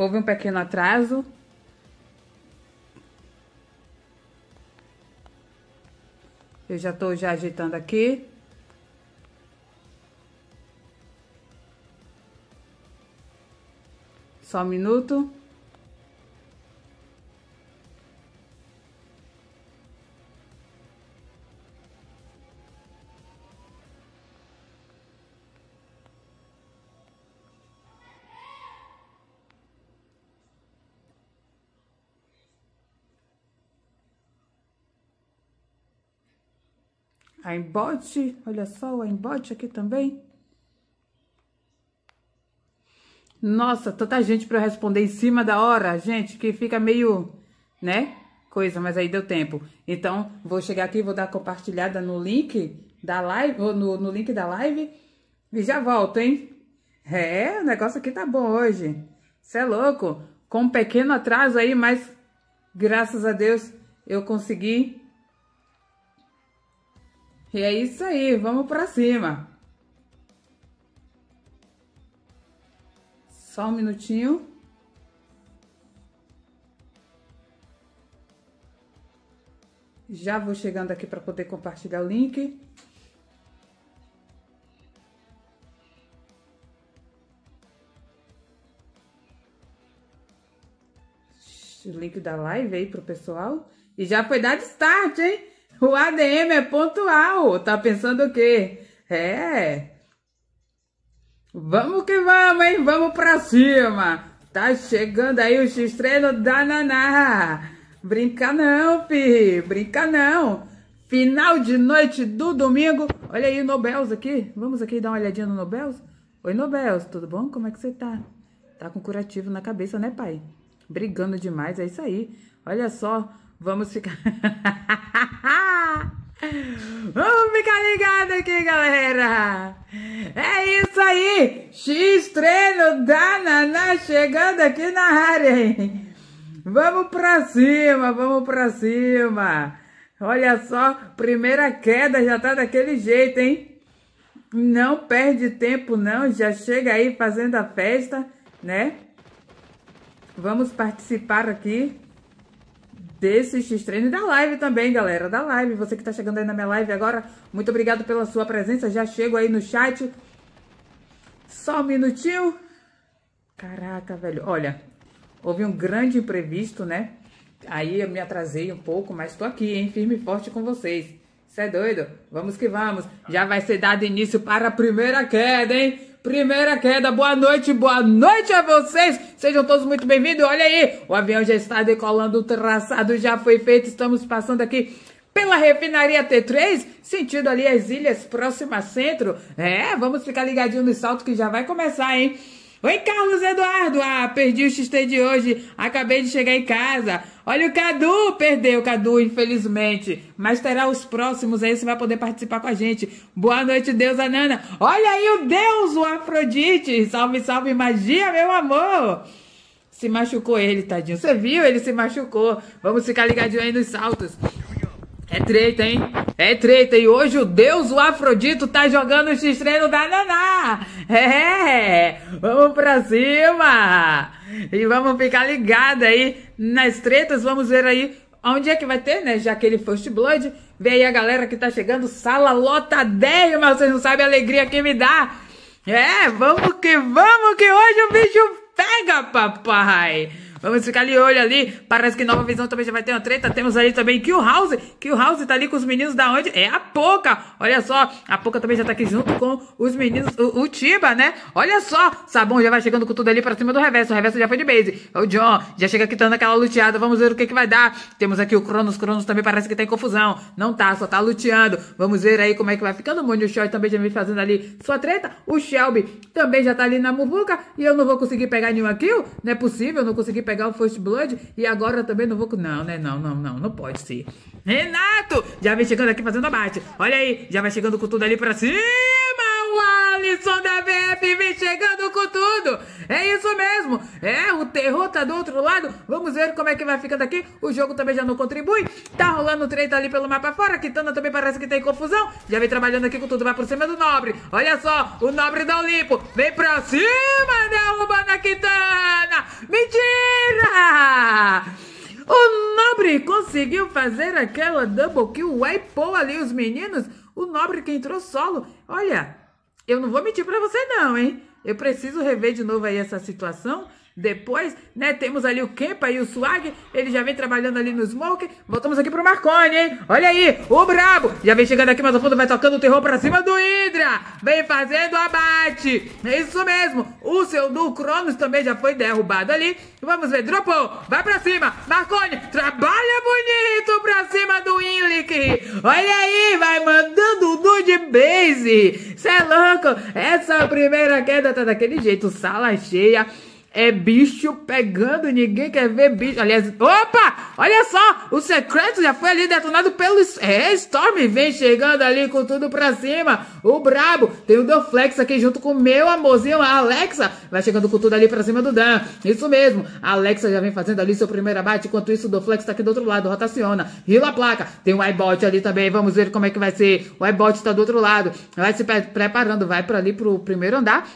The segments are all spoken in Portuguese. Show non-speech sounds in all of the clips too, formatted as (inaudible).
Houve um pequeno atraso. Eu já estou já ajeitando aqui. Só um minuto. A embote, olha só o embote aqui também. Nossa, tanta gente para responder em cima da hora, gente, que fica meio, né? Coisa, mas aí deu tempo. Então, vou chegar aqui, vou dar compartilhada no link da live, no, no link da live e já volto, hein? É, o negócio aqui tá bom hoje. Você é louco? Com um pequeno atraso aí, mas graças a Deus eu consegui e é isso aí, vamos para cima. Só um minutinho. Já vou chegando aqui para poder compartilhar o link. O link da live aí pro pessoal. E já foi dado start, hein? O ADM é pontual. Tá pensando o quê? É. Vamos que vamos, hein? Vamos pra cima. Tá chegando aí o X-Treino da Naná. Brinca não, fi. Brinca não. Final de noite do domingo. Olha aí o Nobels aqui. Vamos aqui dar uma olhadinha no Nobels? Oi, Nobels. Tudo bom? Como é que você tá? Tá com curativo na cabeça, né, pai? Brigando demais. É isso aí. Olha só. Vamos ficar. (laughs) Vamos ficar ligado aqui, galera. É isso aí. X treino da Naná chegando aqui na área, hein? Vamos pra cima, vamos pra cima. Olha só, primeira queda já tá daquele jeito, hein? Não perde tempo, não. Já chega aí fazendo a festa, né? Vamos participar aqui. X-Treino e da live também, galera, da live. Você que está chegando aí na minha live agora, muito obrigado pela sua presença. Já chego aí no chat. Só um minutinho. Caraca, velho. Olha, houve um grande imprevisto, né? Aí eu me atrasei um pouco, mas estou aqui, hein? Firme e forte com vocês. Você é doido? Vamos que vamos. Já vai ser dado início para a primeira queda, hein? Primeira queda, boa noite, boa noite a vocês. Sejam todos muito bem-vindos. Olha aí, o avião já está decolando, o traçado já foi feito. Estamos passando aqui pela refinaria T3, sentido ali as ilhas próximas centro. É, vamos ficar ligadinho no salto que já vai começar, hein? Oi, Carlos Eduardo! Ah, perdi o XT de hoje. Acabei de chegar em casa. Olha o Cadu! Perdeu, Cadu, infelizmente. Mas terá os próximos aí, você vai poder participar com a gente. Boa noite, deusa Nana. Olha aí o Deus, o Afrodite. Salve, salve, magia, meu amor! Se machucou ele, tadinho. Você viu? Ele se machucou. Vamos ficar ligadinho aí nos saltos. É treta, hein? É treta. E hoje o deus, o Afrodito, tá jogando o X-Treino da Naná. É, é! Vamos pra cima! E vamos ficar ligado aí nas tretas. Vamos ver aí onde é que vai ter, né? Já aquele First Blood. Vem aí a galera que tá chegando. Sala lota 10, mas vocês não sabem a alegria que me dá. É, vamos que vamos, que hoje o bicho pega, papai! Vamos ficar de olho ali. Parece que Nova Visão também já vai ter uma treta. Temos ali também Kill House. Kill House tá ali com os meninos da onde? É a Poca. Olha só. A Poca também já tá aqui junto com os meninos. O, o Tiba, né? Olha só. Sabão já vai chegando com tudo ali pra cima do reverso. O reverso já foi de base. O John já chega quitando aquela luteada. Vamos ver o que, que vai dar. Temos aqui o Cronos. Cronos também parece que tá em confusão. Não tá, só tá luteando. Vamos ver aí como é que vai ficando. O Mônio Shoy também já vem fazendo ali sua treta. O Shelby também já tá ali na muvuca. E eu não vou conseguir pegar nenhum kill. Não é possível, não consegui pegar pegar o First Blood e agora também não vou. Não, né? Não, não, não, não pode ser. Renato! Já vem chegando aqui fazendo abate. Olha aí, já vai chegando com tudo ali pra cima! o Alisson da BF vem chegando com tudo. É isso mesmo. É, o terror tá do outro lado. Vamos ver como é que vai ficando aqui. O jogo também já não contribui. Tá rolando treta ali pelo mapa fora. Quitana também parece que tem confusão. Já vem trabalhando aqui com tudo. Vai por cima do Nobre. Olha só, o Nobre dá Olimpo. limpo. Vem pra cima, derruba na Quitana. Mentira! O Nobre conseguiu fazer aquela double kill. Wipeou ali os meninos. O Nobre que entrou solo. Olha, eu não vou mentir para você não, hein? Eu preciso rever de novo aí essa situação depois, né, temos ali o Kempa e o Swag, ele já vem trabalhando ali no Smoke. Voltamos aqui pro Marconi, hein? Olha aí, o Brabo já vem chegando aqui, mas o fundo vai tocando o terror pra cima do Hydra. Vem fazendo abate. É isso mesmo. O seu do Cronos também já foi derrubado ali. Vamos ver, dropou, vai pra cima. Marconi, trabalha bonito pra cima do Inlick. Olha aí, vai mandando o de Base. Cê é louco, essa primeira queda tá daquele jeito, sala cheia é bicho pegando, ninguém quer ver bicho. Aliás, opa! Olha só! O secreto já foi ali detonado pelo. É, Storm vem chegando ali com tudo pra cima. O brabo. Tem o DoFlex aqui junto com o meu amorzinho, a Alexa. Vai chegando com tudo ali pra cima do Dan. Isso mesmo. A Alexa já vem fazendo ali seu primeiro abate. Enquanto isso, o DoFlex tá aqui do outro lado. Rotaciona. Rila a placa. Tem o iBot ali também. Vamos ver como é que vai ser. O iBot tá do outro lado. Vai se preparando. Vai pra ali pro primeiro andar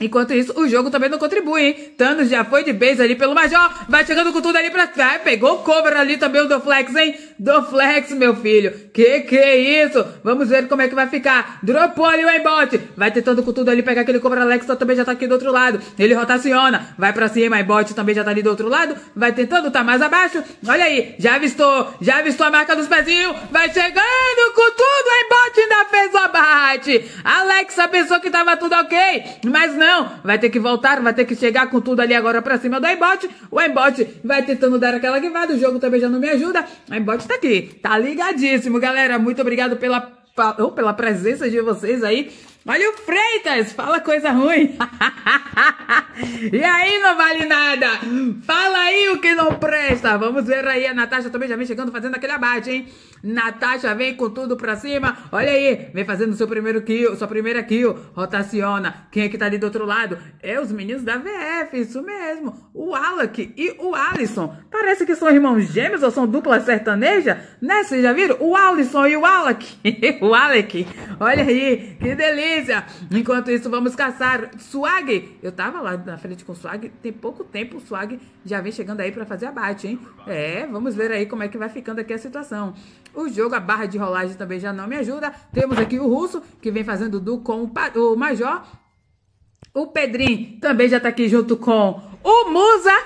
Enquanto isso, o jogo também não contribui, hein? Thanos já foi de base ali pelo Major. Vai chegando com tudo ali pra trás. Pegou o cover ali também o Doflex, hein? Doflex, meu filho. Que que é isso? Vamos ver como é que vai ficar. Dropou ali o Aimbot. Vai tentando com tudo ali pegar aquele cover. Alexa então também já tá aqui do outro lado. Ele rotaciona. Vai pra cima. Aimbot também já tá ali do outro lado. Vai tentando, tá mais abaixo. Olha aí. Já avistou. Já avistou a marca dos pezinhos. Vai chegando com tudo. Aimbot ainda fez o abate. Alexa pensou que tava tudo ok. Mas não não. Vai ter que voltar, vai ter que chegar com tudo ali agora pra cima do embote O embote vai tentando dar aquela guivada, o jogo também já não me ajuda. O embote tá aqui, tá ligadíssimo, galera. Muito obrigado pela, pela presença de vocês aí. Olha o Freitas, fala coisa ruim. (laughs) e aí, não vale nada. Fala aí o que não presta. Vamos ver aí, a Natasha também já vem chegando fazendo aquele abate, hein? Natasha vem com tudo pra cima. Olha aí, vem fazendo seu primeiro kill, sua primeira kill. Rotaciona. Quem é que tá ali do outro lado? É os meninos da VF, isso mesmo. O Alec e o Alisson. Parece que são irmãos gêmeos ou são dupla sertaneja, né? Vocês já viram? O Alisson e o Alec. (laughs) o Alec. Olha aí, que delícia. Patrícia. Enquanto isso, vamos caçar Swag. Eu tava lá na frente com o Swag. Tem pouco tempo o Swag já vem chegando aí para fazer abate, hein? É, vamos ver aí como é que vai ficando aqui a situação. O jogo, a barra de rolagem também já não me ajuda. Temos aqui o Russo, que vem fazendo du com o Major. O Pedrinho também já tá aqui junto com o Musa.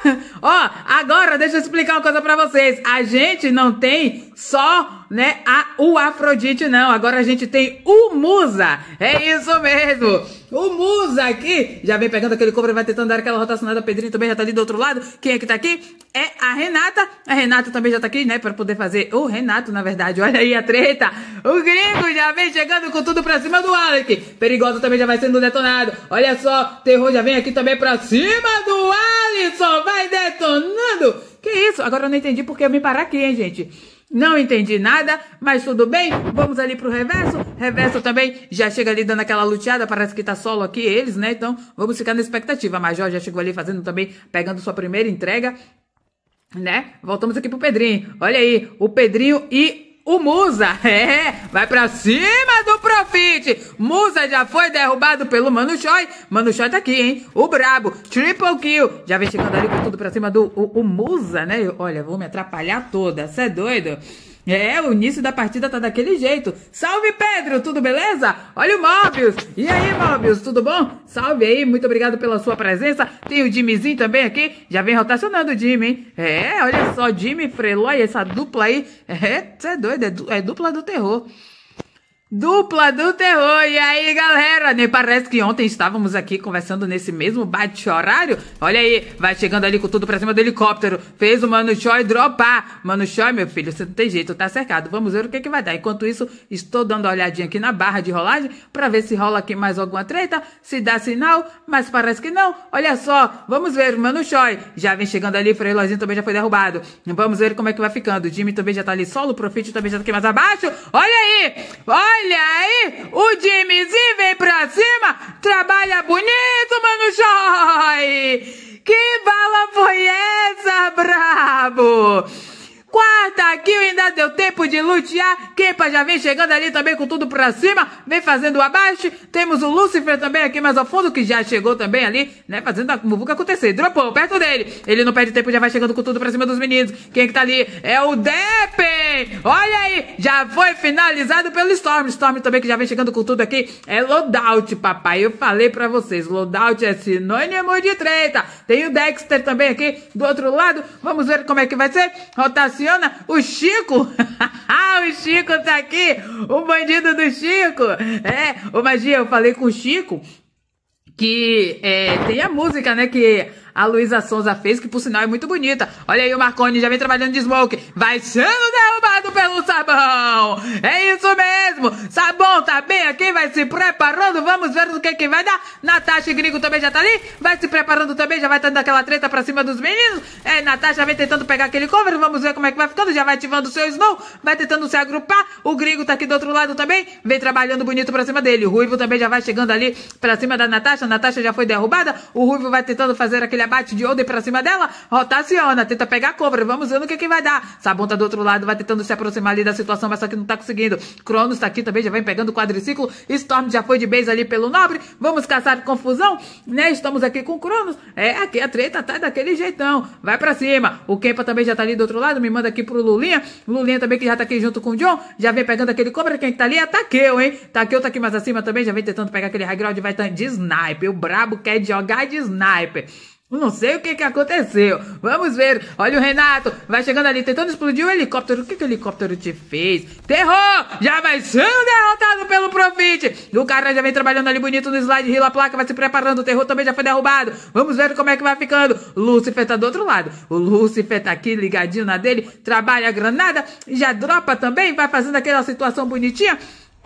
(laughs) Ó, agora deixa eu explicar uma coisa para vocês. A gente não tem só né? A, o Afrodite não. Agora a gente tem o Musa. É isso mesmo. O Musa aqui. Já vem pegando aquele cobre, vai tentando dar aquela rotacionada. Pedrinho também já tá ali do outro lado. Quem é que tá aqui? É a Renata. A Renata também já tá aqui, né? Pra poder fazer o Renato, na verdade. Olha aí a treta. O gringo já vem chegando com tudo pra cima do Alec. Perigoso também já vai sendo detonado. Olha só. Terror já vem aqui também pra cima do Alisson. Vai detonando. Que isso? Agora eu não entendi porque eu me parar aqui, hein, gente. Não entendi nada, mas tudo bem. Vamos ali pro reverso. Reverso também já chega ali dando aquela luteada. Parece que tá solo aqui eles, né? Então vamos ficar na expectativa. A Major já chegou ali fazendo também, pegando sua primeira entrega, né? Voltamos aqui pro Pedrinho. Olha aí, o Pedrinho e o Musa, (laughs) é, vai pra cima do Profit. Musa já foi derrubado pelo Mano Choi. Mano Choi tá aqui, hein? O brabo, triple kill. Já vem chegando ali com tudo pra cima do o, o Musa, né? Olha, vou me atrapalhar toda, cê é doido? É, o início da partida tá daquele jeito. Salve, Pedro! Tudo beleza? Olha o Mobius! E aí, Mobius, tudo bom? Salve aí, muito obrigado pela sua presença. Tem o Jimmyzinho também aqui. Já vem rotacionando o Jimmy, hein? É, olha só, Jimmy, Freloy, essa dupla aí. É, você é doido, é, é dupla do terror. Dupla do terror! E aí, galera? Nem parece que ontem estávamos aqui conversando nesse mesmo bate-horário. Olha aí, vai chegando ali com tudo pra cima do helicóptero. Fez o Mano Choi dropar. Mano Choi, meu filho, você não tem jeito, tá cercado. Vamos ver o que, que vai dar. Enquanto isso, estou dando uma olhadinha aqui na barra de rolagem pra ver se rola aqui mais alguma treta, se dá sinal, mas parece que não. Olha só, vamos ver o Mano Choi. Já vem chegando ali, Freilozinho também já foi derrubado. Vamos ver como é que vai ficando. O Jimmy também já tá ali solo, o Profit também já tá aqui mais abaixo. Olha aí! Olha! Olha aí, o Jimmyzinho vem pra cima, trabalha bonito, mano Joy! Que bala foi essa, brabo? Quarta kill, ainda deu tempo de lutear. Kepa já vem chegando ali também com tudo pra cima. Vem fazendo o abaixo. Temos o Lucifer também aqui mais ao fundo, que já chegou também ali, né? Fazendo a muvuca acontecer. Dropou perto dele. Ele não perde tempo, já vai chegando com tudo pra cima dos meninos. Quem é que tá ali? É o Deppen! Olha aí! Já foi finalizado pelo Storm. Storm também que já vem chegando com tudo aqui. É Loadout, papai. Eu falei pra vocês. Loadout é sinônimo de treta. Tem o Dexter também aqui do outro lado. Vamos ver como é que vai ser. Rotação Cassiana, o Chico. (laughs) Ah, o Chico tá aqui, o bandido do Chico. É, o Magia, eu falei com o Chico que é, tem a música, né? Que a Luísa Souza fez, que por sinal é muito bonita. Olha aí o Marconi, já vem trabalhando de smoke, vai sendo derrubado pelo sabão. É isso mesmo, sabão tá bem aqui, vai se preparando, vamos ver o que que vai dar. Natasha e Gringo também já tá ali, vai se preparando também, já vai dando aquela treta pra cima dos meninos. É, Natasha vem tentando pegar aquele cover, vamos ver como é que vai ficando, já vai ativando o seu snow, vai tentando se agrupar. O Gringo tá aqui do outro lado também, vem trabalhando bonito pra cima dele. O Ruivo também já vai chegando ali pra cima da Natasha, a Natasha já foi derrubada, o Ruivo vai tentando fazer aquele bate de odem pra cima dela, rotaciona, tenta pegar a cobra, vamos ver no que que vai dar. Sabon tá do outro lado, vai tentando se aproximar ali da situação, mas só que não tá conseguindo. Cronos tá aqui também, já vem pegando o quadriciclo, Storm já foi de base ali pelo Nobre, vamos caçar confusão, né? Estamos aqui com Cronos, é, aqui a treta tá daquele jeitão, vai pra cima. O Kempa também já tá ali do outro lado, me manda aqui pro Lulinha, Lulinha também que já tá aqui junto com o John, já vem pegando aquele cobra, quem tá ali é Takeo, hein? Takeo tá aqui mais acima também, já vem tentando pegar aquele high ground, vai tá de sniper, o brabo quer jogar de sniper. Não sei o que, que aconteceu. Vamos ver. Olha o Renato. Vai chegando ali, tentando explodir o helicóptero. O que, que o helicóptero te fez? Terror! Já vai sendo derrotado pelo Profit. O cara já vem trabalhando ali bonito no slide. Rila a placa, vai se preparando. O terror também já foi derrubado. Vamos ver como é que vai ficando. Lucifer tá do outro lado. O Lucifer tá aqui ligadinho na dele. Trabalha a granada. Já dropa também. Vai fazendo aquela situação bonitinha.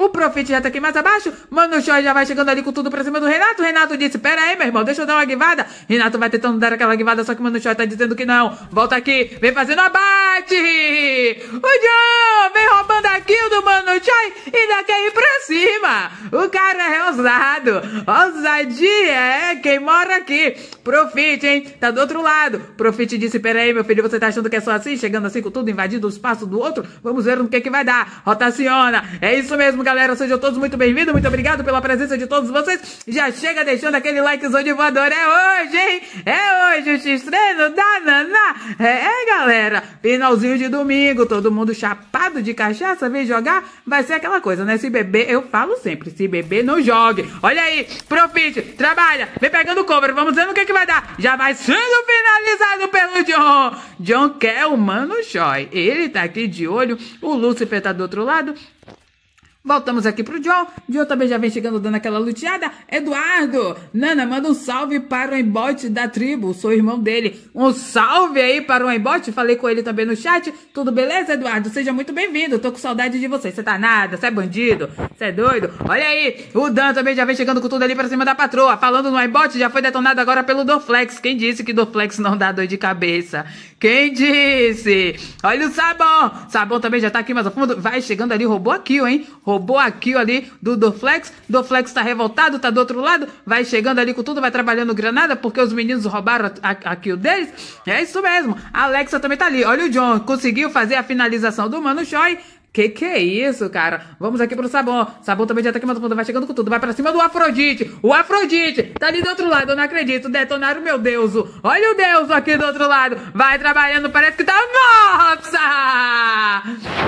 O Profit já tá aqui mais abaixo. Mano Show já vai chegando ali com tudo pra cima do Renato. Renato disse: Pera aí, meu irmão, deixa eu dar uma guivada. Renato vai tentando dar aquela guivada, só que Mano Show tá dizendo que não. Volta aqui, vem fazendo abate. O John vem roubando a kill do Mano Choi e ainda quer ir pra cima. O cara é ousado. Ousadia é quem mora aqui. Profite, hein? Tá do outro lado. Profite disse: peraí, meu filho, você tá achando que é só assim? Chegando assim com tudo, invadindo o espaço do outro? Vamos ver no que, que vai dar. Rotaciona. É isso mesmo, galera. Sejam todos muito bem-vindos. Muito obrigado pela presença de todos vocês. Já chega deixando aquele likezão de voador. É hoje, hein? É hoje o X-Treino da Naná. É, é, galera. Finalzinho de domingo. Todo mundo chapado de cachaça. Vem jogar. Vai ser aquela coisa, né? Se beber, eu falo sempre: se beber, não jogue. Olha aí. Profite, trabalha. Vem pegando cover. Vamos ver no que, que que vai dar. Já vai sendo finalizado pelo John. John quer o Mano Joy. Ele tá aqui de olho. O Lucifer tá do outro lado. Voltamos aqui pro John. John também já vem chegando dando aquela luteada. Eduardo! Nana, manda um salve para o embote da tribo. Sou irmão dele. Um salve aí para o embote. Falei com ele também no chat. Tudo beleza, Eduardo? Seja muito bem-vindo. Tô com saudade de você. Você tá nada, você é bandido, você é doido. Olha aí, o Dan também já vem chegando com tudo ali pra cima da patroa. Falando no embote, já foi detonado agora pelo Doflex. Quem disse que Doflex não dá dor de cabeça? Quem disse? Olha o Sabão! Sabão também já tá aqui mais a fundo. Vai chegando ali, roubou aqui, hein? Roubou roubou a kill ali do Dorflex, Dorflex tá revoltado, tá do outro lado, vai chegando ali com tudo, vai trabalhando granada, porque os meninos roubaram a, a, a kill deles. É isso mesmo. A Alexa também tá ali. Olha o John, conseguiu fazer a finalização do Mano Choi, que que é isso, cara? Vamos aqui pro Sabão. Sabão também já tá queimando tudo, vai chegando com tudo. Vai pra cima do Afrodite. O Afrodite tá ali do outro lado, eu não acredito. Detonaram meu Deus. Olha o Deus aqui do outro lado. Vai trabalhando, parece que tá... Nossa!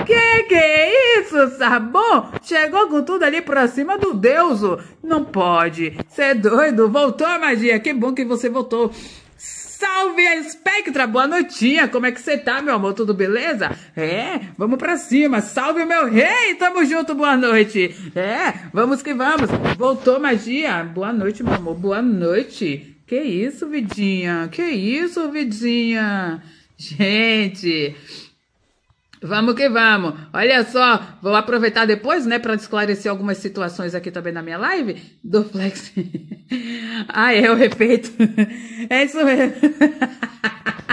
Que que é isso, Sabão? Chegou com tudo ali pra cima do Deus. Não pode. Cê é doido. Voltou a magia. Que bom que você voltou. Salve a Spectra, boa noitinha, como é que você tá, meu amor, tudo beleza? É, vamos pra cima, salve meu rei, tamo junto, boa noite. É, vamos que vamos, voltou magia, boa noite, meu amor, boa noite. Que isso, vidinha, que isso, vidinha. Gente, Vamos que vamos. Olha só, vou aproveitar depois, né, para esclarecer algumas situações aqui também na minha live do Flex. ah, (laughs) é o efeito. (laughs) é isso mesmo. (laughs)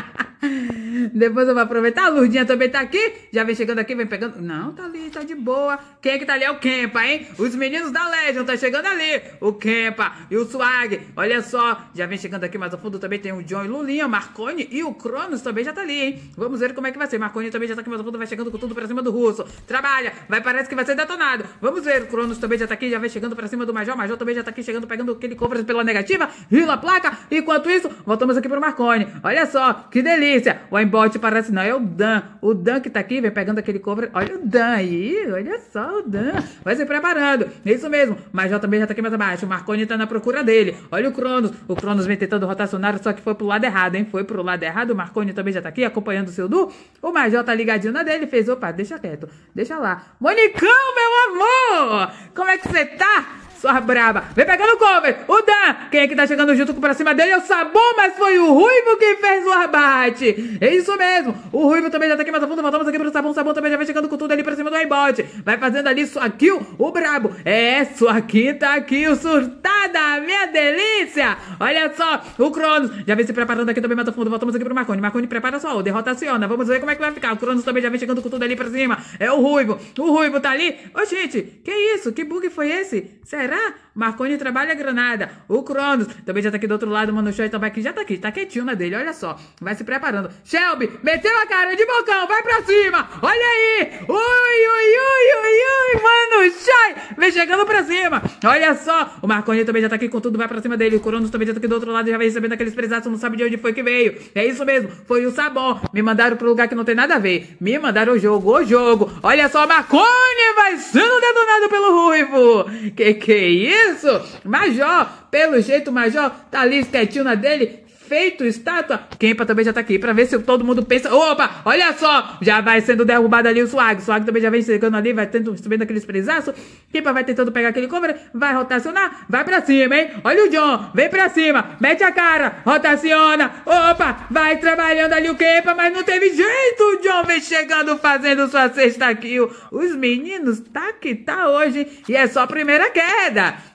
Depois eu vou aproveitar. A Lurdinha também tá aqui. Já vem chegando aqui, vem pegando. Não, tá ali, tá de boa. Quem é que tá ali é o Kempa, hein? Os meninos da Legion tá chegando ali. O Kempa e o Swag. Olha só. Já vem chegando aqui mais ao fundo também. Tem o John e Lulinha, Marconi e o Cronos também já tá ali, hein? Vamos ver como é que vai ser. Marconi também já tá aqui mais ao fundo. Vai chegando com tudo pra cima do Russo. Trabalha. Vai, parece que vai ser detonado. Vamos ver. O Cronos também já tá aqui. Já vem chegando pra cima do Major. O Major também já tá aqui chegando, pegando aquele cofre pela negativa. Rila a placa. Enquanto isso, voltamos aqui pro Marconi. Olha só. Que delícia. O bote parece, assim, não, é o Dan. O Dan que tá aqui, vem pegando aquele cover. Olha o Dan aí, olha só o Dan. Vai se preparando. É isso mesmo. Mas já também já tá aqui mais abaixo. O Marconi tá na procura dele. Olha o Cronos. O Cronos vem tentando rotacionar, só que foi pro lado errado, hein? Foi pro lado errado. O Marconi também já tá aqui acompanhando o seu Du. O Major tá ligadinho na dele. Fez, opa, deixa quieto. Deixa lá. Monicão, meu amor! Como é que você tá? sua braba. Vem pegando o cover, o Dan. Quem é que tá chegando junto pra cima dele é o Sabu, mas foi o Ruivo que fez o abate. É isso mesmo. O Ruivo também já tá aqui mais a tá fundo, voltamos aqui pro Sabu. O Sabu também já vem chegando com tudo ali pra cima do iBot. Vai fazendo ali sua kill, o brabo. É, sua quinta kill, tá surtada, minha delícia. Olha só, o Cronos já vem se preparando aqui também mais a tá fundo, voltamos aqui pro Marconi. Marconi prepara sua derrota aciona Vamos ver como é que vai ficar. O Cronos também já vem chegando com tudo ali pra cima. É o Ruivo. O Ruivo tá ali. Ô, gente, que isso? Que bug foi esse? Será? Ceará, Marconi trabalha Granada. O Cronos também já tá aqui do outro lado, mano. O Show também aqui já tá aqui, tá quietinho na dele, olha só. Vai se preparando. Shelby, meteu a cara de bocão, vai pra cima. Olha aí! Ui, ui, ui! Vem chegando pra cima. Olha só. O Marconi também já tá aqui com tudo. Vai pra cima dele. O Coronos também já tá aqui do outro lado. Já vem recebendo aqueles prezaços. Não sabe de onde foi que veio. É isso mesmo. Foi o Sabon. Me mandaram pro lugar que não tem nada a ver. Me mandaram o jogo. O jogo. Olha só. Marconi vai sendo detonado pelo Ruivo. Que que é isso? Major. Pelo jeito, o Major tá ali quietinho na dele feito estátua. Kempa também já tá aqui pra ver se todo mundo pensa. Opa, olha só! Já vai sendo derrubado ali o Swag. O Swag também já vem chegando ali, vai tendo, subindo aqueles presaços. Kempa vai tentando pegar aquele cover, vai rotacionar, vai pra cima, hein? Olha o John, vem pra cima, mete a cara, rotaciona. Opa, vai trabalhando ali o Kempa, mas não teve jeito. O John vem chegando fazendo sua sexta kill. Os meninos tá que tá hoje, hein? E é só a primeira queda.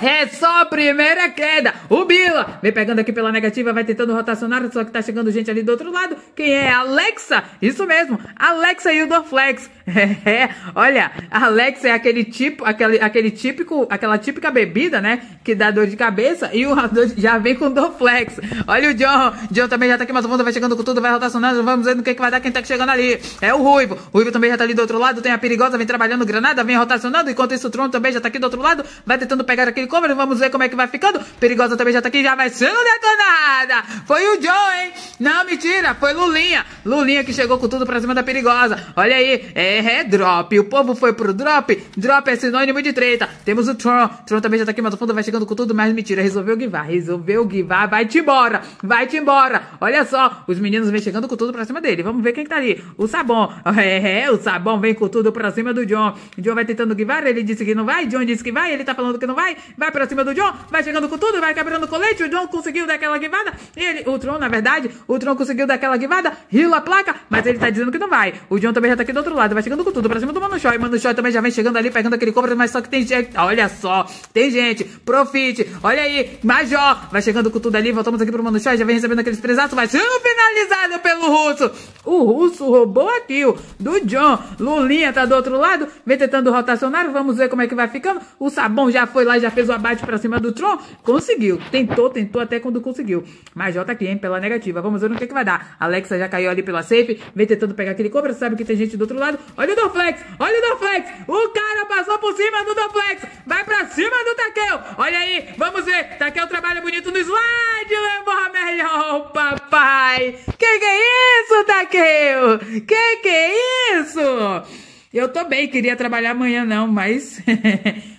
É só a primeira queda. O Bila vem pegando aqui pela negativa, vai tentando rotacionar, só que tá chegando gente ali do outro lado. Quem é? Alexa? Isso mesmo, Alexa e o Dorflex. (laughs) É, é, olha, Alexa é aquele tipo, aquele, aquele típico, aquela típica bebida, né? Que dá dor de cabeça e o (laughs) já vem com o Dorflex. Olha o John. John também já tá aqui mas o mundo vai chegando com tudo, vai rotacionando. Vamos ver no que, que vai dar quem tá chegando ali. É o Ruivo. O Ruivo também já tá ali do outro lado. Tem a perigosa, vem trabalhando granada, vem rotacionando. Enquanto isso, o Tron também já tá aqui do outro lado. Vai tentando pegar aquele Vamos ver como é que vai ficando. Perigosa também já tá aqui, já vai sendo detonada. Foi o Joe, hein? Não, mentira, foi Lulinha. Lulinha que chegou com tudo pra cima da perigosa. Olha aí, é, é drop. O povo foi pro drop. Drop é sinônimo de treta. Temos o Tron. Tron também já tá aqui, mas o fundo vai chegando com tudo, mas mentira. Resolveu guivar, resolveu guivar. Vai-te embora, vai-te embora. Olha só, os meninos vêm chegando com tudo pra cima dele. Vamos ver quem que tá ali. O Sabão. (laughs) É, é, o Sabão vem com tudo pra cima do John. O John vai tentando guivar, ele disse que não vai. John disse que vai, ele tá falando que não vai vai pra cima do John, vai chegando com tudo, vai quebrando o colete. O John conseguiu dar aquela guivada. Ele, o Tron, na verdade, o Tron conseguiu dar aquela guivada, Rila a placa, mas ele tá dizendo que não vai. O John também já tá aqui do outro lado, vai chegando com tudo pra cima do Manushoi. Manushoi também já vem chegando ali, pegando aquele cobra, mas só que tem gente. Olha só, tem gente. Profite, olha aí, Major, vai chegando com tudo ali. Voltamos aqui pro Manushoi, já vem recebendo aqueles presaços, vai sendo finalizado pelo russo. O russo roubou a kill do John. Lulinha tá do outro lado, vem tentando rotacionar. Vamos ver como é que vai ficando. O sabão já foi lá, já fez o abate para cima do Tron, conseguiu. Tentou, tentou até quando conseguiu. Mas JQM pela negativa. Vamos ver no que, que vai dar. Alexa já caiu ali pela safe, vem tentando pegar aquele cobra, sabe que tem gente do outro lado. Olha o Doflex. olha o Doflex. O cara passou por cima do Doflex. vai para cima do Takeo. Olha aí, vamos ver. Takeo trabalha bonito no slide, levou melhor, (laughs) papai. Que que é isso, Takeo? Que que é isso? Eu tô bem, queria trabalhar amanhã não, mas (laughs)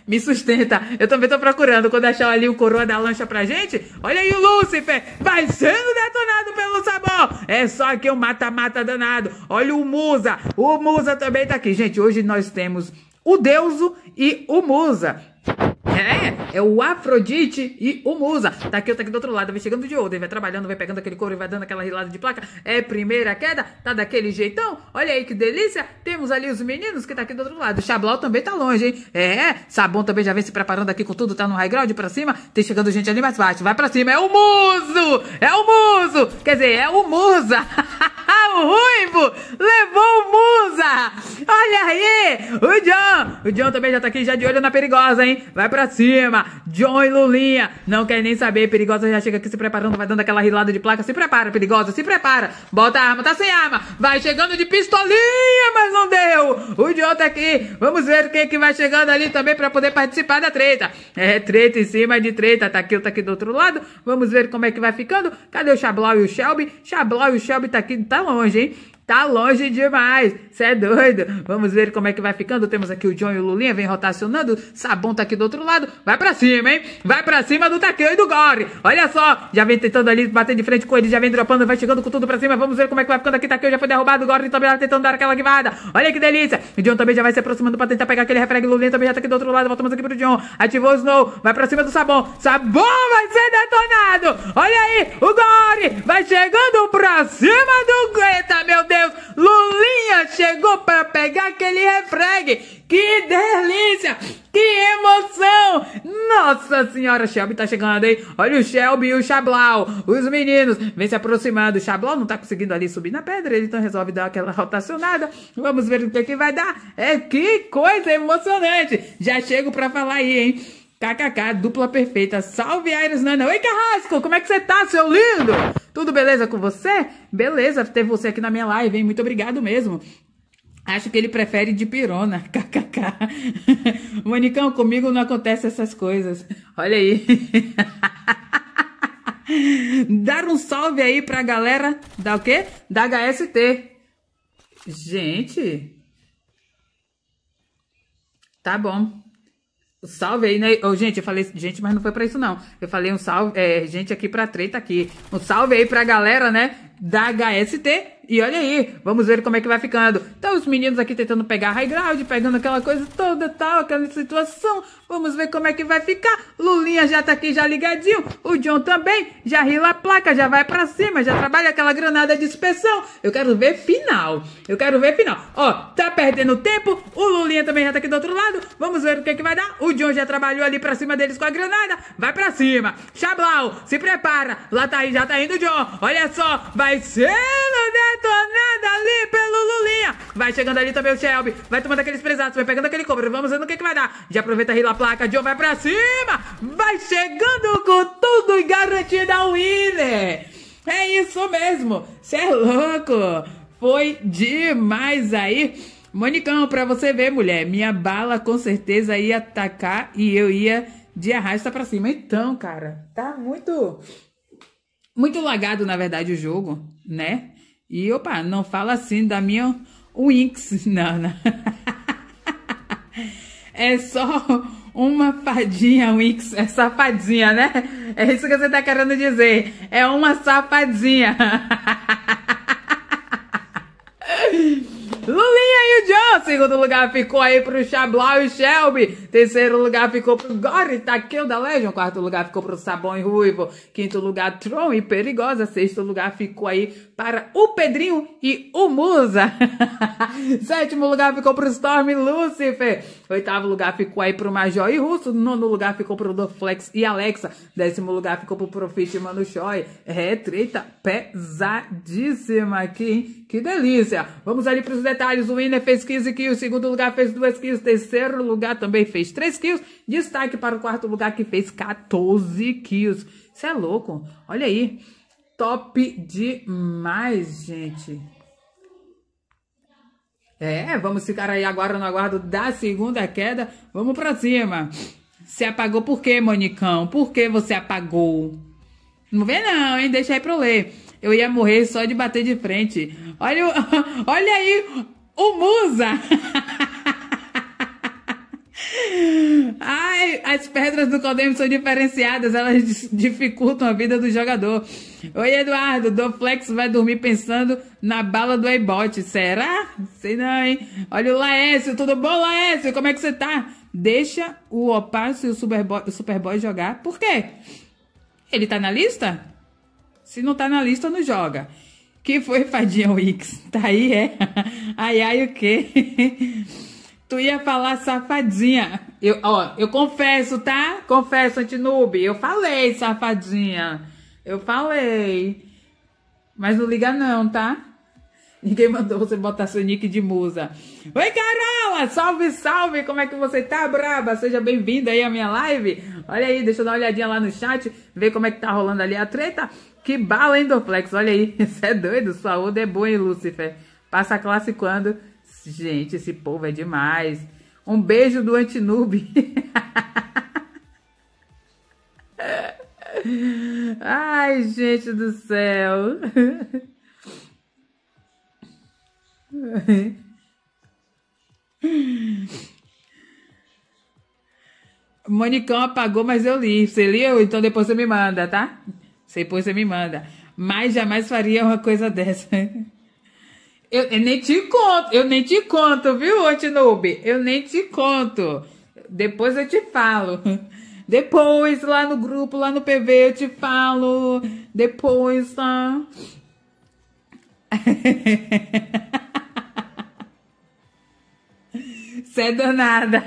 Me sustenta. Eu também tô procurando. Quando achar ali o coroa da lancha pra gente, olha aí o Lúcifer, vai sendo detonado pelo sabor. É só que o mata-mata danado. Olha o Musa. O Musa também tá aqui. Gente, hoje nós temos o Deuso e o Musa. É, é o Afrodite e o Musa. Tá aqui, tá aqui do outro lado, vem chegando de Oden, vai trabalhando, vai pegando aquele couro e vai dando aquela rilada de placa. É primeira queda, tá daquele jeitão. Olha aí que delícia. Temos ali os meninos que tá aqui do outro lado. O também tá longe, hein? É, Sabon também já vem se preparando aqui com tudo, tá no high ground pra cima. Tem chegando gente ali mais baixo. Vai pra cima, é o Muso! É o Muso! Quer dizer, é o Musa! (laughs) o Ruivo levou o Musa! Olha aí! O John! O John também já tá aqui já de olho na perigosa, hein? Vai pra cima! lá. John e Lulinha. Não quer nem saber. Perigosa já chega aqui se preparando. Vai dando aquela rilada de placa. Se prepara, perigosa. Se prepara. Bota a arma. Tá sem arma. Vai chegando de pistolinha, mas não deu. O idiota tá aqui. Vamos ver quem é que vai chegando ali também pra poder participar da treta. É, treta em cima de treta. Tá aqui, tá aqui do outro lado. Vamos ver como é que vai ficando. Cadê o Chablau e o Shelby? Chablau e o Shelby tá aqui, tá longe, hein? Tá longe demais. Você é doido. Vamos ver como é que vai ficando. Temos aqui o John e o Lulinha. Vem rotacionando. Sabon tá aqui do outro lado. Vai pra cima, hein? Vai pra cima do Takeo e do Gore. Olha só. Já vem tentando ali bater de frente com ele. Já vem dropando. Vai chegando com tudo pra cima. Vamos ver como é que vai ficando aqui. Takeo já foi derrubado. Gore também tá tentando dar aquela guivada. Olha que delícia. O John também já vai se aproximando pra tentar pegar aquele refreg. Lulinha também já tá aqui do outro lado. Voltamos aqui pro John. Ativou o Snow. Vai pra cima do Sabon. Sabon vai ser detonado. Olha aí. O Gore vai chegando pra cima do... Eita, meu Deus. Deus, Lulinha chegou para pegar aquele refregue. Que delícia! Que emoção! Nossa senhora, Shelby tá chegando aí. Olha o Shelby e o Chablau. Os meninos vêm se aproximando. O Chablau não tá conseguindo ali subir na pedra. Ele então resolve dar aquela rotacionada. Vamos ver o que, é que vai dar. É que coisa emocionante. Já chego pra falar aí, hein? KKK, dupla perfeita. Salve, Aires Nana. Oi, Carrasco, como é que você tá, seu lindo? Tudo beleza com você? Beleza ter você aqui na minha live, hein? Muito obrigado mesmo. Acho que ele prefere de pirona, (laughs) kkk. Manicão, comigo não acontece essas coisas. Olha aí. (laughs) Dar um salve aí pra galera da o quê? Da HST. Gente. Tá bom. Salve aí, né? Oh, gente, eu falei gente, mas não foi pra isso, não. Eu falei um salve, é, gente aqui pra treta aqui. Um salve aí pra galera, né? Da HST e olha aí, vamos ver como é que vai ficando. Tá os meninos aqui tentando pegar high ground, pegando aquela coisa toda tal, aquela situação. Vamos ver como é que vai ficar. Lulinha já tá aqui já ligadinho. O John também. Já rila a placa, já vai para cima, já trabalha aquela granada de inspeção. Eu quero ver final. Eu quero ver final. Ó, tá perdendo tempo. O Lulinha também já tá aqui do outro lado. Vamos ver o que é que vai dar. O John já trabalhou ali para cima deles com a granada. Vai para cima. Chablau, se prepara. Lá tá aí, já tá indo o John. Olha só, vai ser, meu Deus detonada ali pelo Lulinha. Vai chegando ali também o Shelby. Vai tomando aqueles presados. Vai pegando aquele cobre. Vamos vendo o que, que vai dar. Já aproveita aí a placa. Joe vai pra cima. Vai chegando com tudo e garantida o winner. É isso mesmo. Cê é louco. Foi demais aí. Monicão, pra você ver, mulher. Minha bala com certeza ia atacar e eu ia de arrasta pra cima. Então, cara, tá muito. Muito lagado, na verdade, o jogo, né? E opa, não fala assim da minha Winx, (laughs) não, não. É só uma fadinha Winx, é safadinha, né? É isso que você tá querendo dizer. É uma safadinha. (laughs) Lulinha e o John. Segundo lugar ficou aí pro Chablau e Shelby. Terceiro lugar ficou pro Gory Takeu tá da Legion. Quarto lugar ficou pro Sabão e Ruivo. Quinto lugar, Tron e Perigosa. Sexto lugar ficou aí para o Pedrinho e o Musa. (laughs) Sétimo lugar ficou pro Storm e Lucifer. Oitavo lugar ficou aí pro Major e Russo. Nono lugar ficou pro Doflex e Alexa. Décimo lugar ficou pro Profit e Manu Choi. É treta pesadíssima aqui, hein? Que delícia! Vamos ali para os detalhes. O winner fez 15 kills, segundo lugar fez 2 kills, terceiro lugar também fez 3 kills. Destaque para o quarto lugar que fez 14 kills. Isso é louco. Olha aí. Top demais, gente. É, vamos ficar aí agora no aguardo da segunda queda. Vamos para cima. Se apagou por quê, Monicão? Por que você apagou? Não vê não, hein? Deixa aí para eu ler. Eu ia morrer só de bater de frente. Olha, (laughs) olha aí, o Musa! (laughs) Ai, as pedras do Codem são diferenciadas, elas dificultam a vida do jogador. Oi, Eduardo, do Flex vai dormir pensando na bala do Aibote. Será? Sei não, hein? Olha o Laércio, tudo bom, Laércio? Como é que você tá? Deixa o Opasso e o Superboy, o Superboy jogar. Por quê? Ele tá na lista? Se não tá na lista, não joga. Que foi, Fadinha Wix? Tá aí, é? (laughs) Ai, ai, o quê? (laughs) Tu ia falar safadinha. Eu, ó, eu confesso, tá? Confesso, Antinube. Eu falei safadinha. Eu falei. Mas não liga não, tá? Ninguém mandou você botar seu nick de musa. Oi, Carola! Salve, salve! Como é que você tá, braba? Seja bem-vinda aí à minha live. Olha aí, deixa eu dar uma olhadinha lá no chat, ver como é que tá rolando ali a treta. Que bala, hein, Dorflex? Olha aí, (laughs) você é doido, sua Oda é boa, hein, Lúcifer? Passa a classe quando... Gente, esse povo é demais. Um beijo do Antinube. (laughs) Ai, gente do céu. (laughs) Monicão apagou, mas eu li. Você liu? Então depois você me manda, tá? Depois você me manda. Mas jamais faria uma coisa dessa. Eu, eu, nem te conto, eu nem te conto, viu, Antinoob? Eu nem te conto. Depois eu te falo. Depois, lá no grupo, lá no PV, eu te falo. Depois, tá? (laughs) Cê é danada.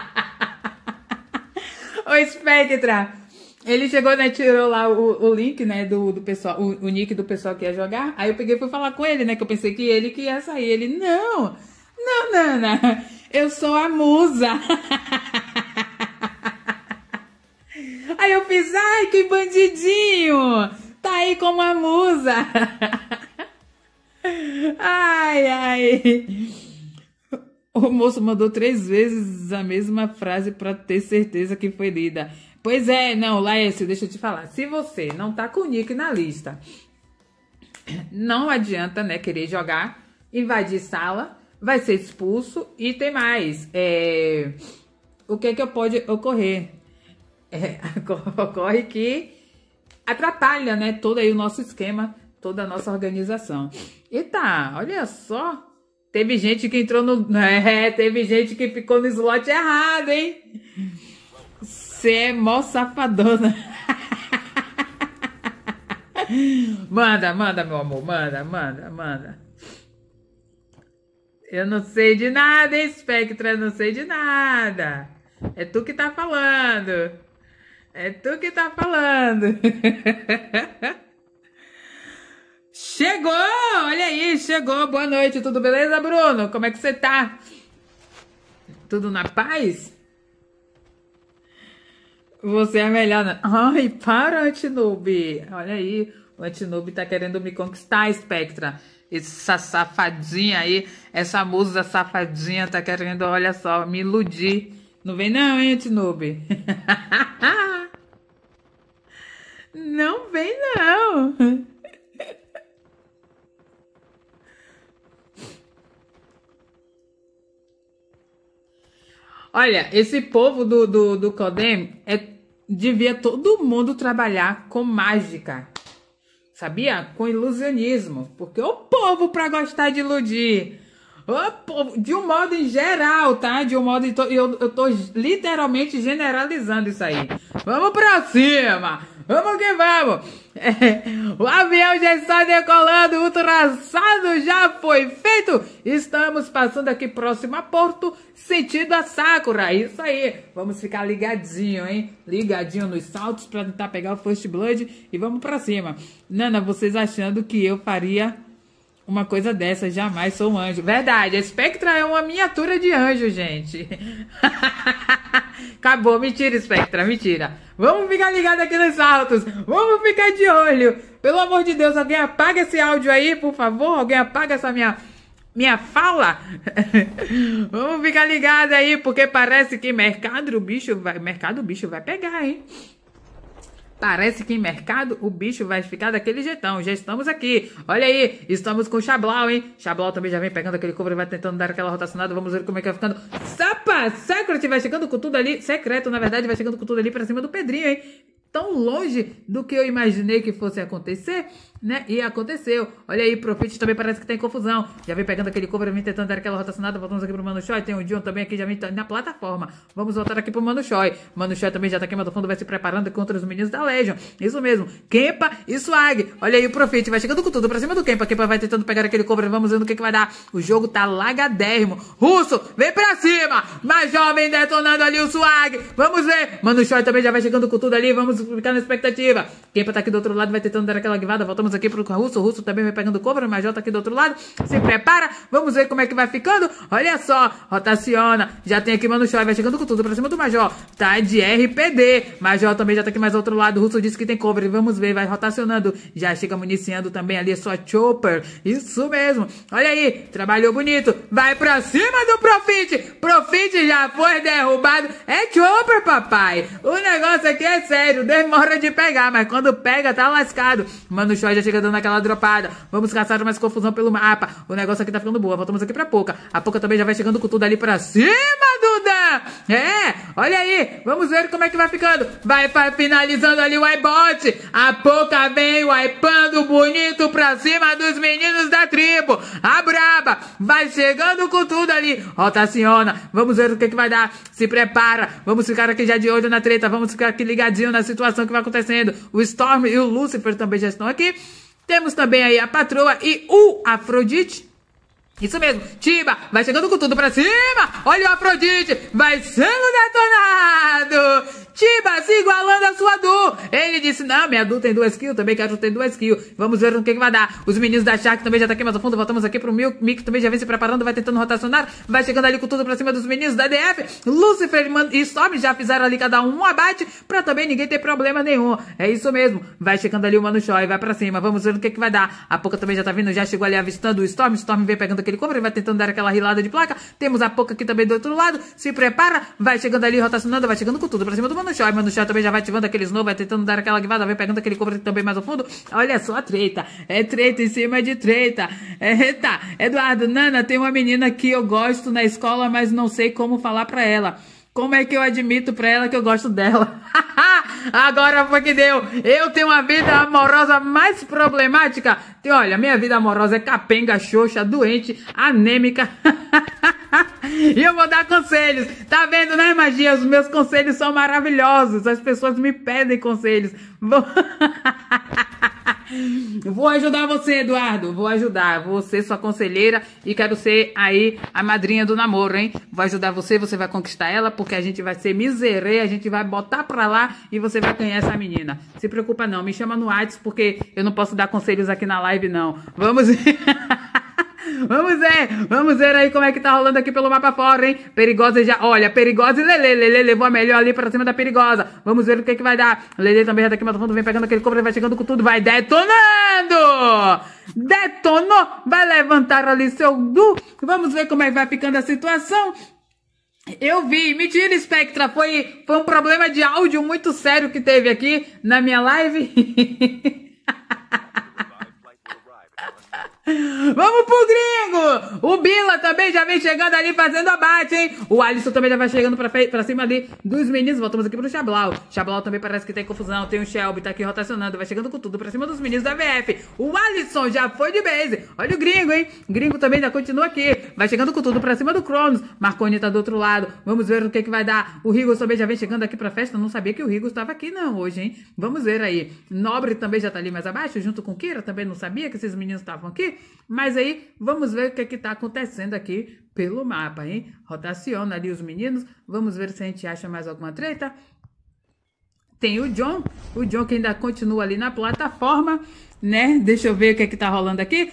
(laughs) Ô, Spectra. Ele chegou, né, tirou lá o, o link, né, do, do pessoal, o, o, nick do pessoal que ia jogar. Aí eu peguei e fui falar com ele, né, que eu pensei que ele que ia sair. Ele, não, não, Nana, eu sou a musa. (laughs) Aí eu fiz, ai, que bandidinho, tá aí como a musa. (laughs) Ai, ai. O moço mandou três vezes a mesma frase para ter certeza que foi lida. Pois é, não, Laércio, deixa eu te falar. Se você não tá com o Nick na lista, não adianta, né, querer jogar, invadir sala, vai ser expulso e tem mais. É, o que que pode ocorrer? É, (laughs) ocorre que atrapalha, né, todo aí o nosso esquema, toda a nossa organização. E tá, olha só, teve gente que entrou no, (laughs) é, teve gente que ficou no slot errado, hein? Você é mó safadona. manda, manda, meu amor, manda, manda, manda. Eu não sei de nada, hein, Spectra? Eu não sei de nada. É tu que tá falando. É tu que tá falando. chegou! Olha aí, chegou. Boa noite, tudo beleza, Bruno? Como é que você tá? Tudo na paz? Você é melhor, né? Ai, para, Antinube! Olha aí, o Antinoob tá querendo me conquistar, Spectra. Essa safadinha aí, essa musa safadinha tá querendo, olha só, me iludir. Não vem não, hein, Antinoob? (laughs) não vem não. (laughs) Olha, esse povo do, do, do Codem é devia todo mundo trabalhar com mágica, sabia? Com ilusionismo, porque o povo para gostar de iludir, o povo, de um modo em geral, tá? De um modo, eu, eu tô literalmente generalizando isso aí. Vamos pra cima, vamos que vamos! (laughs) o avião já está decolando, o traçado já foi feito. Estamos passando aqui próximo a Porto, sentido a Sakura. Isso aí, vamos ficar ligadinho, hein? Ligadinho nos saltos para tentar pegar o First Blood e vamos para cima. Nana, vocês achando que eu faria uma coisa dessa, jamais sou um anjo. Verdade, a Spectra é uma miniatura de anjo, gente. (laughs) Acabou, mentira, Spectra, mentira. Vamos ficar ligado aqui nos altos, vamos ficar de olho. Pelo amor de Deus, alguém apaga esse áudio aí, por favor. Alguém apaga essa minha minha fala? (laughs) Vamos ficar ligado aí, porque parece que mercado bicho vai, mercado bicho vai pegar, hein? Parece que em mercado o bicho vai ficar daquele jeitão. Já estamos aqui. Olha aí, estamos com o Xablau, hein? Xablau também já vem pegando aquele cobre e vai tentando dar aquela rotacionada. Vamos ver como é que vai ficando. Sapa! Secret vai chegando com tudo ali. Secreto, na verdade, vai chegando com tudo ali pra cima do Pedrinho, hein? Tão longe do que eu imaginei que fosse acontecer né? E aconteceu. Olha aí, Profit também parece que tem confusão. Já vem pegando aquele cover, vem tentando dar aquela rotacionada. Voltamos aqui pro Mano Choi. Tem o Dion também aqui, já vem tá na plataforma. Vamos voltar aqui pro Mano Choi. Mano Choi também já tá queimando fundo, vai se preparando contra os meninos da Legion. Isso mesmo. Kempa e Swag. Olha aí, o Profit vai chegando com tudo pra cima do Kempa. Kempa vai tentando pegar aquele cover. Vamos ver no que, que vai dar. O jogo tá lagadérrimo. Russo, vem pra cima. Mais jovem detonando ali o Swag. Vamos ver. Mano Choi também já vai chegando com tudo ali. Vamos ficar na expectativa. Kempa tá aqui do outro lado, vai tentando dar aquela guivada. Voltamos Voltamos aqui pro Russo. O Russo também vai pegando cobra. O Major tá aqui do outro lado. Se prepara. Vamos ver como é que vai ficando. Olha só. Rotaciona. Já tem aqui Mano Choi. Vai chegando com tudo pra cima do Major. Tá de RPD. Major também já tá aqui mais outro lado. O Russo disse que tem cobra. Vamos ver. Vai rotacionando. Já chega municiando também ali. É só Chopper. Isso mesmo. Olha aí. Trabalhou bonito. Vai pra cima do Profit. Profit já foi derrubado. É Chopper, papai. O negócio aqui é sério. Demora de pegar. Mas quando pega, tá lascado. Mano Choi já chega dando aquela dropada. Vamos caçar mais confusão pelo mapa. O negócio aqui tá ficando boa. Voltamos aqui pra Pouca. A Pouca também já vai chegando com tudo ali pra cima, Duda! É, olha aí. Vamos ver como é que vai ficando. Vai finalizando ali o iBot. A Pouca vem wipando bonito pra cima dos meninos da tribo. A Braba vai chegando com tudo ali. Rotaciona, tá assim, Vamos ver o que, que vai dar. Se prepara. Vamos ficar aqui já de olho na treta. Vamos ficar aqui ligadinho na situação que vai acontecendo. O Storm e o Lucifer também já estão aqui. Temos também aí a patroa e o Afrodite. Isso mesmo, Tiba, vai chegando com tudo pra cima. Olha o Afrodite, vai sendo detonado se igualando a sua Du. Ele disse, não, minha Du tem duas kills, também quero ter duas kills. Vamos ver no que, que vai dar. Os meninos da Shark também já tá aqui mais ao fundo, voltamos aqui pro mil Mick também já vem se preparando, vai tentando rotacionar, vai chegando ali com tudo pra cima dos meninos da DF. Lucifer e Storm já fizeram ali cada um um abate pra também ninguém ter problema nenhum. É isso mesmo. Vai chegando ali o Mano Show vai pra cima. Vamos ver no que, que vai dar. A Poca também já tá vindo, já chegou ali avistando o Storm. Storm vem pegando aquele cover vai tentando dar aquela rilada de placa. Temos a Poca aqui também do outro lado. Se prepara, vai chegando ali rotacionando, vai chegando com tudo pra cima do Mano no chão. Aí no chão também já vai ativando aqueles novos, vai tentando dar aquela guivada, vai pegando aquele cobre também mais ao fundo. Olha só a treta. É treta em cima de treta. É, tá. Eduardo, Nana, tem uma menina que eu gosto na escola, mas não sei como falar pra ela. Como é que eu admito pra ela que eu gosto dela? (laughs) Agora foi que deu! Eu tenho uma vida amorosa mais problemática! E olha, minha vida amorosa é capenga, xoxa, doente, anêmica. (laughs) e eu vou dar conselhos. Tá vendo, né, magia? Os meus conselhos são maravilhosos. As pessoas me pedem conselhos. Vou... (laughs) (laughs) vou ajudar você, Eduardo. Vou ajudar. você, sua conselheira e quero ser aí a madrinha do namoro, hein? Vou ajudar você, você vai conquistar ela, porque a gente vai ser miserê, a gente vai botar pra lá e você vai ganhar essa menina. Se preocupa não, me chama no WhatsApp, porque eu não posso dar conselhos aqui na live, não. Vamos... (laughs) Vamos ver, vamos ver aí como é que tá rolando aqui pelo mapa fora, hein? Perigosa já, olha, perigosa e Lele, Lele levou a melhor ali pra cima da perigosa. Vamos ver o que é que vai dar. Lele também já tá aqui, mas fundo vem pegando aquele cobra, vai chegando com tudo, vai detonando! Detonou, vai levantar ali seu Du. Vamos ver como é que vai ficando a situação. Eu vi, me tira, Spectra, foi, foi um problema de áudio muito sério que teve aqui na minha live. (laughs) Vamos pro gringo! O Bila também já vem chegando ali fazendo abate, hein? O Alisson também já vai chegando pra, pra cima ali dos meninos. Voltamos aqui pro Xablau. Xablau também parece que tem tá confusão. Tem o Shelby, tá aqui rotacionando. Vai chegando com tudo pra cima dos meninos da VF. O Alisson já foi de base. Olha o gringo, hein? O gringo também já continua aqui. Vai chegando com tudo pra cima do Cronos. Marconi tá do outro lado. Vamos ver no que que vai dar. O Rigos também já vem chegando aqui pra festa. Não sabia que o Rigos tava aqui não hoje, hein? Vamos ver aí. Nobre também já tá ali mais abaixo, junto com Kira. Também não sabia que esses meninos estavam aqui. Mas aí, vamos ver o que é está acontecendo aqui pelo mapa, hein? Rotaciona ali os meninos. Vamos ver se a gente acha mais alguma treta. Tem o John, o John que ainda continua ali na plataforma, né? Deixa eu ver o que é que tá rolando aqui.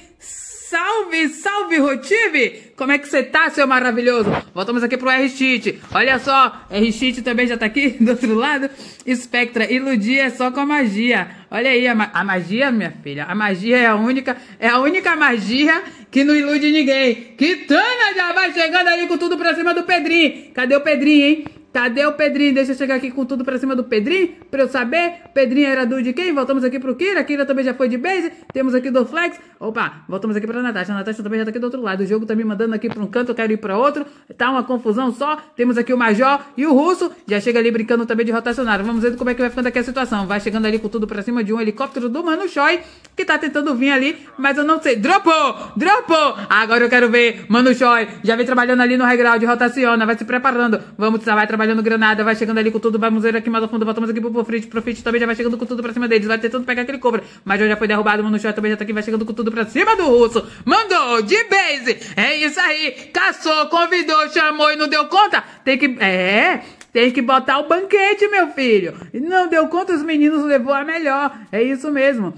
Salve, salve, Rotive! Como é que você tá, seu maravilhoso? Voltamos aqui pro r -Sheet. Olha só, R-Cheat também já tá aqui (laughs) do outro lado. Spectra, iludir é só com a magia. Olha aí, a, ma a, magia, minha filha, a magia é a única, é a única magia que não ilude ninguém. Kitana já vai chegando ali com tudo pra cima do Pedrinho. Cadê o Pedrinho, hein? Cadê o Pedrinho? Deixa eu chegar aqui com tudo pra cima do Pedrinho, pra eu saber. Pedrinho era do de quem? Voltamos aqui pro Kira. Kira também já foi de base. Temos aqui do Flex. Opa, voltamos aqui pra Natasha. A Natasha também já tá aqui do outro lado. O jogo tá me mandando aqui pra um canto, eu quero ir pra outro. Tá uma confusão só. Temos aqui o Major e o Russo. Já chega ali brincando também de rotacionário. Vamos ver como é que vai ficando aqui a situação. Vai chegando ali com tudo pra cima de um helicóptero do Mano Choi, que tá tentando vir ali, mas eu não sei. Dropou! Dropou! Agora eu quero ver. Mano Choi já vem trabalhando ali no regral de rotaciona. Vai se preparando. Vamos, tá, vai trabalhar trabalhando granada, vai chegando ali com tudo, vai Museiro aqui, mais ao fundo, voltamos aqui pro Profit, Profit também já vai chegando com tudo pra cima deles, vai tentando pegar aquele cobra, mas já foi derrubado, Mano Short também já tá aqui, vai chegando com tudo pra cima do Russo, mandou de base, é isso aí, caçou, convidou, chamou e não deu conta, tem que, é, tem que botar o banquete, meu filho. Não deu conta, os meninos levou a melhor. É isso mesmo.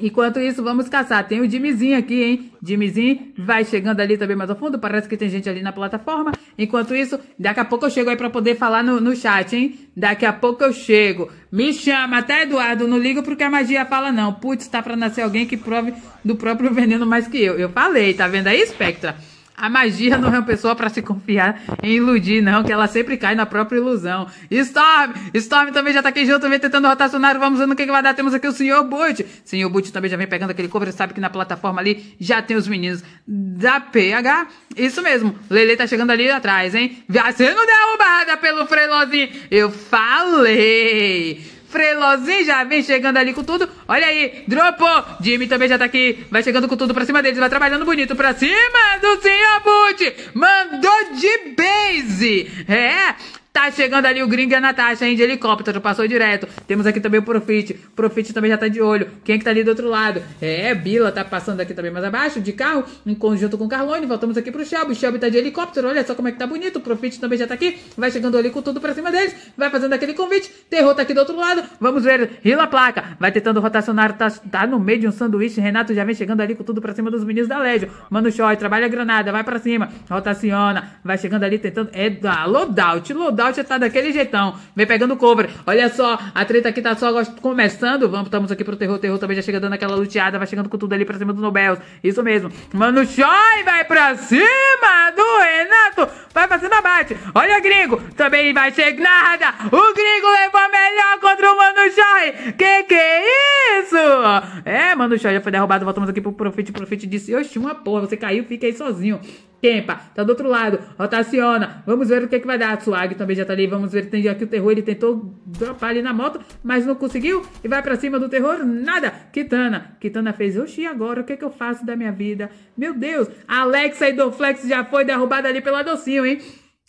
Enquanto isso, vamos caçar. Tem o Dimizinho aqui, hein? Dimizinho vai chegando ali também mais ao fundo. Parece que tem gente ali na plataforma. Enquanto isso, daqui a pouco eu chego aí para poder falar no, no chat, hein? Daqui a pouco eu chego. Me chama, até tá, Eduardo. Não ligo porque a magia fala, não. Putz, tá pra nascer alguém que prove do próprio veneno mais que eu. Eu falei, tá vendo aí, Spectra? A magia não é uma pessoa para se confiar em iludir, não, que ela sempre cai na própria ilusão. Storm! Storm também já tá aqui junto, vem tentando rotacionar, vamos ver no que, que vai dar. Temos aqui o Sr. Boot. Sr. Boot também já vem pegando aquele cover, sabe que na plataforma ali já tem os meninos da PH. Isso mesmo, Lele tá chegando ali atrás, hein? Vai sendo derrubada pelo Freilozinho. Eu falei! Frelozinho já vem chegando ali com tudo. Olha aí, Dropo. Jimmy também já tá aqui. Vai chegando com tudo pra cima deles. Vai trabalhando bonito pra cima do senhor Boot. Mandou de base. É, Tá chegando ali o gringo e a Natasha, hein? De helicóptero, passou direto. Temos aqui também o Profit. Profit também já tá de olho. Quem é que tá ali do outro lado? É, Bila tá passando aqui também mais abaixo, de carro, em conjunto com o Carlone. Voltamos aqui pro Shelby. O Shelby tá de helicóptero, olha só como é que tá bonito. O Profit também já tá aqui. Vai chegando ali com tudo pra cima deles. Vai fazendo aquele convite. Terror tá aqui do outro lado. Vamos ver. Rila placa. Vai tentando rotacionar. Tá, tá no meio de um sanduíche. Renato já vem chegando ali com tudo pra cima dos meninos da Legio. Mano Shoy, trabalha a granada. Vai pra cima. Rotaciona. Vai chegando ali tentando. É da Loadout. Loadout Dalton tá daquele jeitão. Vem pegando cover. Olha só, a treta aqui tá só começando. Vamos, estamos aqui pro terror. O terror também já chega dando aquela luteada, vai chegando com tudo ali pra cima do Nobel. Isso mesmo. Mano, Choi vai pra cima do Renato. Vai fazendo abate. bate. Olha, gringo. Também vai chegar nada. O gringo levou melhor contra o Mano Choi. Que que é isso? É, Mano Choi já foi derrubado. Voltamos aqui pro Profit. Profit disse: Oxi, uma porra, você caiu, fica aí sozinho. Kempa, tá do outro lado, rotaciona, vamos ver o que, é que vai dar, Suag também já tá ali, vamos ver, tem aqui o Terror, ele tentou dropar ali na moto, mas não conseguiu, e vai para cima do Terror, nada, Kitana, Kitana fez, oxi, agora, o que é que eu faço da minha vida? Meu Deus, Alexa e Flex já foi derrubada ali pela Docinho, hein?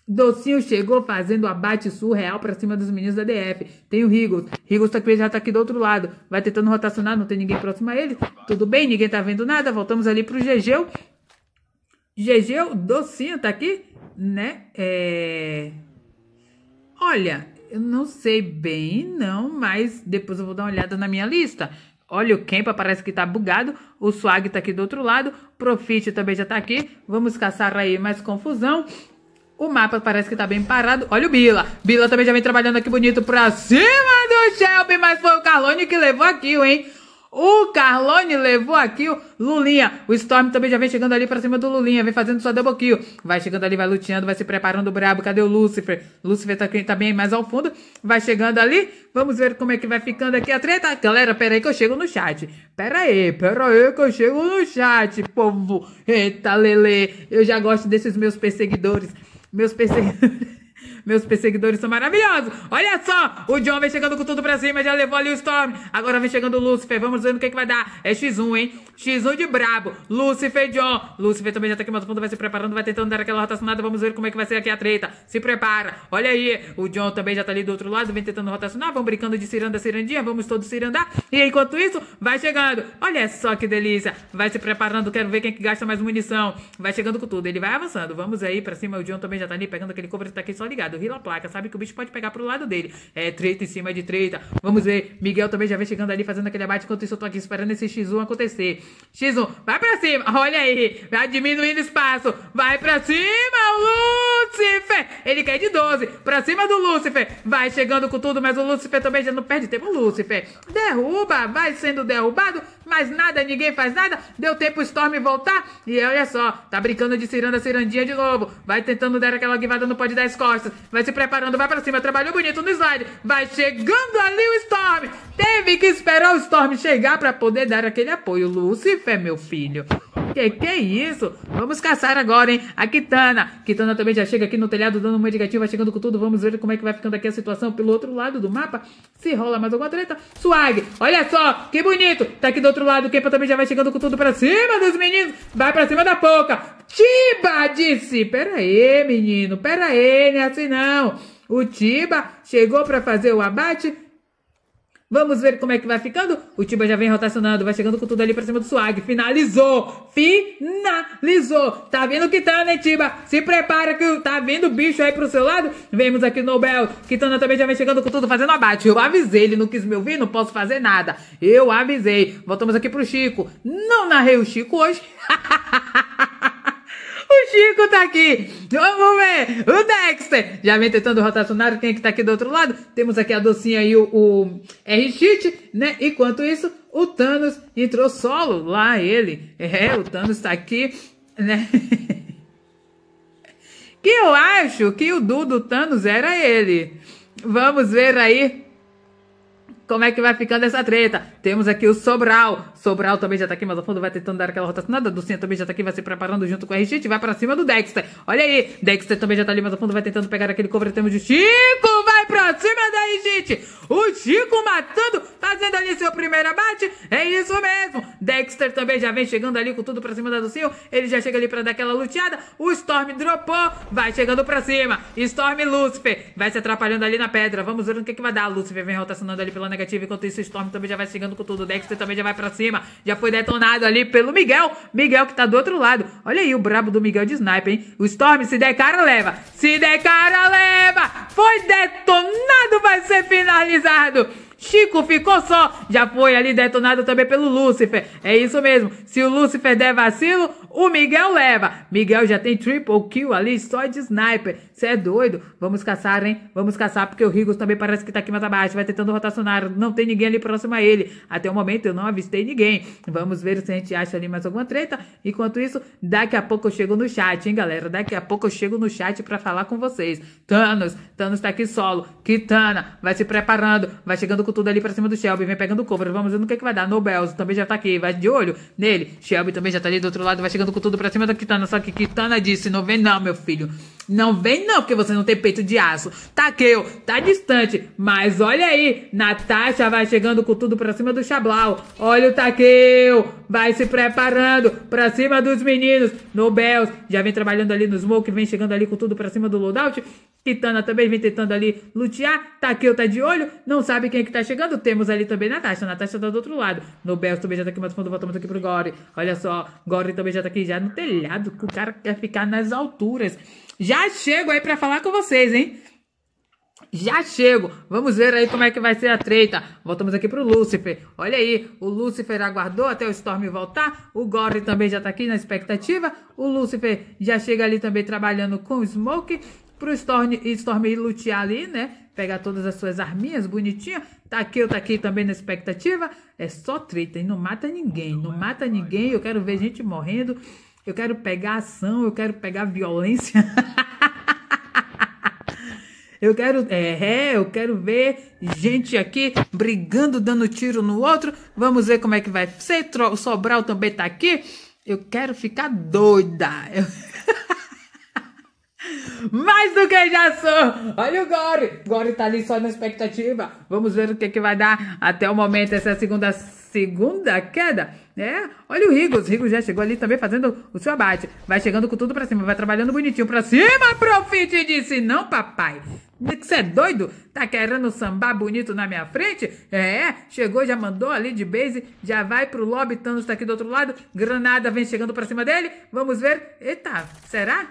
Docinho chegou fazendo abate surreal para cima dos meninos da DF. Tem o Rigos. Rigos também tá já tá aqui do outro lado. Vai tentando rotacionar, não tem ninguém próximo a ele. Tudo bem, ninguém tá vendo nada. Voltamos ali pro GG. Gegeu Docinho tá aqui, né? É... Olha, eu não sei bem, não, mas depois eu vou dar uma olhada na minha lista. Olha, o Kempa parece que tá bugado. O Swag tá aqui do outro lado. Profit também já tá aqui. Vamos caçar aí mais confusão. O mapa parece que tá bem parado. Olha o Bila. Bila também já vem trabalhando aqui bonito pra cima do Shelby. Mas foi o Carlone que levou aqui, hein? O Carlone levou aqui o Lulinha. O Storm também já vem chegando ali pra cima do Lulinha. Vem fazendo sua double kill. Vai chegando ali, vai luteando, vai se preparando o brabo. Cadê o Lucifer? Lucifer tá, tá bem mais ao fundo. Vai chegando ali. Vamos ver como é que vai ficando aqui a treta. Galera, pera aí que eu chego no chat. Pera aí, pera aí que eu chego no chat, povo. Eita, lele. Eu já gosto desses meus perseguidores. Meus perseguidores. (laughs) Meus perseguidores são maravilhosos. Olha só, o John vem chegando com tudo pra cima, já levou ali o Storm. Agora vem chegando o Lucifer, vamos ver no que, que vai dar. É X1, hein? X1 de brabo. Lucifer, John. Lucifer também já tá o fundo, vai se preparando, vai tentando dar aquela rotacionada. Vamos ver como é que vai ser aqui a treta. Se prepara. Olha aí, o John também já tá ali do outro lado, vem tentando rotacionar. Vamos brincando de ciranda, cirandinha, vamos todos cirandar. E enquanto isso, vai chegando. Olha só que delícia. Vai se preparando, quero ver quem é que gasta mais munição. Vai chegando com tudo, ele vai avançando. Vamos aí pra cima, o John também já tá ali pegando aquele cover tá aqui só ligado do Vila Placa, sabe que o bicho pode pegar pro lado dele. É treta em cima de treta. Vamos ver, Miguel também já vem chegando ali fazendo aquele abate. Enquanto isso, eu tô aqui esperando esse X1 acontecer. X1, vai pra cima, olha aí, vai diminuindo espaço, vai pra cima, Lúcifer! Ele cai de 12, pra cima do Lúcifer, vai chegando com tudo, mas o Lúcifer também já não perde tempo. Lúcifer derruba, vai sendo derrubado, mas nada, ninguém faz nada. Deu tempo o Storm voltar. E olha só, tá brincando de ciranda, cirandinha de novo. Vai tentando dar aquela guivada, não pode dar as costas vai se preparando, vai pra cima, trabalhou bonito no slide, vai chegando ali o Storm. Teve que esperar o Storm chegar pra poder dar aquele apoio. Lucifer, meu filho. Que que é isso? Vamos caçar agora, hein? A Kitana. Kitana também já chega aqui no telhado dando uma negativa, chegando com tudo. Vamos ver como é que vai ficando aqui a situação pelo outro lado do mapa. Se rola mais alguma treta. Swag, olha só, que bonito. Tá aqui do outro lado. Kepa também já vai chegando com tudo pra cima dos meninos. Vai pra cima da Poca. Tiba disse. Pera aí, menino. Pera aí, não é assim não. O Tiba chegou pra fazer o abate Vamos ver como é que vai ficando. O Tiba já vem rotacionando, vai chegando com tudo ali pra cima do Swag. Finalizou! Finalizou! Tá vindo que tá, né, Tiba? Se prepara que tá vindo o bicho aí pro seu lado. Vemos aqui o Nobel. Kitana também já vem chegando com tudo, fazendo abate. Eu avisei, ele não quis me ouvir, não posso fazer nada. Eu avisei. Voltamos aqui pro Chico. Não narrei o Chico hoje. (laughs) O Chico tá aqui. Vamos ver. O Dexter. Já vem tentando rotacionar. Quem é que tá aqui do outro lado? Temos aqui a docinha e o, o R-Cheat, né? Enquanto isso, o Thanos entrou solo. Lá ele. É, o Thanos tá aqui, né? (laughs) que eu acho que o Dudu Thanos era ele. Vamos ver aí como é que vai ficando essa treta. Temos aqui o Sobral. Sobral também já tá aqui, mas ao fundo vai tentando dar aquela rotacionada. Dulcinha também já tá aqui, vai se preparando junto com a Richite, vai pra cima do Dexter. Olha aí, Dexter também já tá ali, mas ao fundo vai tentando pegar aquele cover. Temos de Chico, vai pra cima da Richite. O Chico matando, fazendo ali seu primeiro abate. É isso mesmo. Dexter também já vem chegando ali com tudo pra cima da Dulcinha. Ele já chega ali pra dar aquela luteada. O Storm dropou, vai chegando pra cima. Storm Lucifer vai se atrapalhando ali na pedra. Vamos ver o que, que vai dar. Lucifer vem rotacionando ali pela negativa. Enquanto isso, Storm também já vai chegando com tudo. Dexter também já vai pra cima. Já foi detonado ali pelo Miguel. Miguel que tá do outro lado. Olha aí o brabo do Miguel de sniper, hein? O Storm, se der cara, leva. Se der cara, leva. Foi detonado, vai ser finalizado. Chico ficou só. Já foi ali detonado também pelo Lúcifer. É isso mesmo. Se o Lúcifer der vacilo, o Miguel leva. Miguel já tem triple kill ali só de sniper. Você é doido? Vamos caçar, hein? Vamos caçar, porque o Rigos também parece que tá aqui mais abaixo. Vai tentando rotacionar. Não tem ninguém ali próximo a ele. Até o momento eu não avistei ninguém. Vamos ver se a gente acha ali mais alguma treta. Enquanto isso, daqui a pouco eu chego no chat, hein, galera? Daqui a pouco eu chego no chat para falar com vocês. Thanos, Thanos tá aqui solo. Kitana, vai se preparando. Vai chegando com tudo ali pra cima do Shelby. Vem pegando cover. Vamos ver no que, que vai dar. Nobels também já tá aqui. Vai de olho nele. Shelby também já tá ali do outro lado. Vai chegando com tudo pra cima da Kitana. Só que Kitana disse: Não vem não, meu filho. Não vem não, porque você não tem peito de aço. Tá eu? tá distante. Mas olha aí, Natasha vai chegando com tudo pra cima do Chablau. Olha o Takeu, vai se preparando pra cima dos meninos. Nobels já vem trabalhando ali no Smoke, vem chegando ali com tudo pra cima do Loadout. Kitana também vem tentando ali lutear. Takeu tá de olho, não sabe quem é que tá chegando. Temos ali também Natasha. Natasha tá do outro lado. Nobels também já tá aqui, mas quando voltamos aqui pro Gore. Olha só, Gore também já tá aqui já no telhado. O cara quer ficar nas alturas. Já chego aí para falar com vocês, hein? Já chego. Vamos ver aí como é que vai ser a treta. Voltamos aqui pro Lúcifer. Olha aí, o Lúcifer aguardou até o Storm voltar. O Gore também já tá aqui na expectativa. O Lúcifer já chega ali também trabalhando com o Smoke. Pro Storm, Storm lutear ali, né? Pegar todas as suas arminhas bonitinha. Tá aqui, eu tá aqui também na expectativa. É só treta e não mata ninguém. Não é mata ninguém. Eu quero ver gente morrendo. Eu quero pegar ação, eu quero pegar violência. (laughs) eu quero, é, é, eu quero ver gente aqui brigando, dando tiro no outro. Vamos ver como é que vai ser. O Sobral também tá aqui. Eu quero ficar doida. Eu... (laughs) Mais do que já sou. Olha o Gore. Gore tá ali só na expectativa. Vamos ver o que, é que vai dar até o momento. Essa é a segunda, segunda queda né? Olha o Rigos, Rigos já chegou ali também fazendo o seu abate. Vai chegando com tudo pra cima, vai trabalhando bonitinho pra cima, profite! disse, não, papai. Você é doido? Tá querendo sambar bonito na minha frente? É, chegou, já mandou ali de base, já vai pro lobby, Thanos tá aqui do outro lado, Granada vem chegando pra cima dele, vamos ver. Eita, será?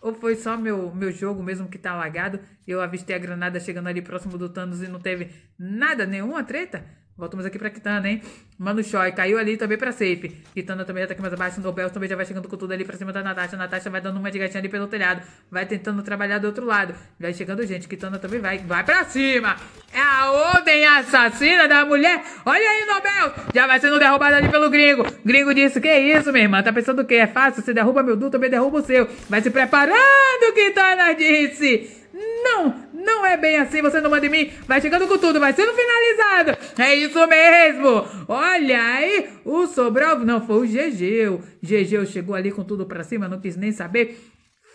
Ou foi só meu, meu jogo mesmo que tá lagado? Eu avistei a granada chegando ali próximo do Thanos e não teve nada, nenhuma treta? Voltamos aqui para Kitana, hein? Mano Choi caiu ali também para safe. Kitana também já tá aqui mais abaixo. Nobel também já vai chegando com tudo ali para cima da Natasha. Natasha vai dando uma de gatinha ali pelo telhado. Vai tentando trabalhar do outro lado. Vai chegando gente. Kitana também vai. Vai para cima. É a ordem assassina da mulher. Olha aí, Nobel. Já vai sendo derrubado ali pelo gringo. Gringo disse: Que isso, minha irmã? Tá pensando o quê? É fácil? Você derruba meu Du, também derruba o seu. Vai se preparando, Kitana disse. Não, não é bem assim, você não manda em mim. Vai chegando com tudo, vai sendo finalizado. É isso mesmo. Olha aí, o Sobral, não, foi o Gegeu. Gegeu chegou ali com tudo pra cima, não quis nem saber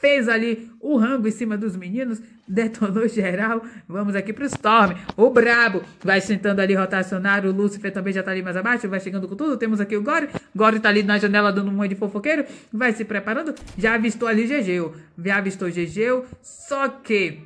fez ali o rango em cima dos meninos, detonou geral. Vamos aqui pro Storm. O Brabo vai sentando ali rotacionar. O Lúcifer também já tá ali mais abaixo, vai chegando com tudo. Temos aqui o Gore. Gore tá ali na janela dando um monte de fofoqueiro. Vai se preparando. Já avistou ali GG, Já avistou GG, Só que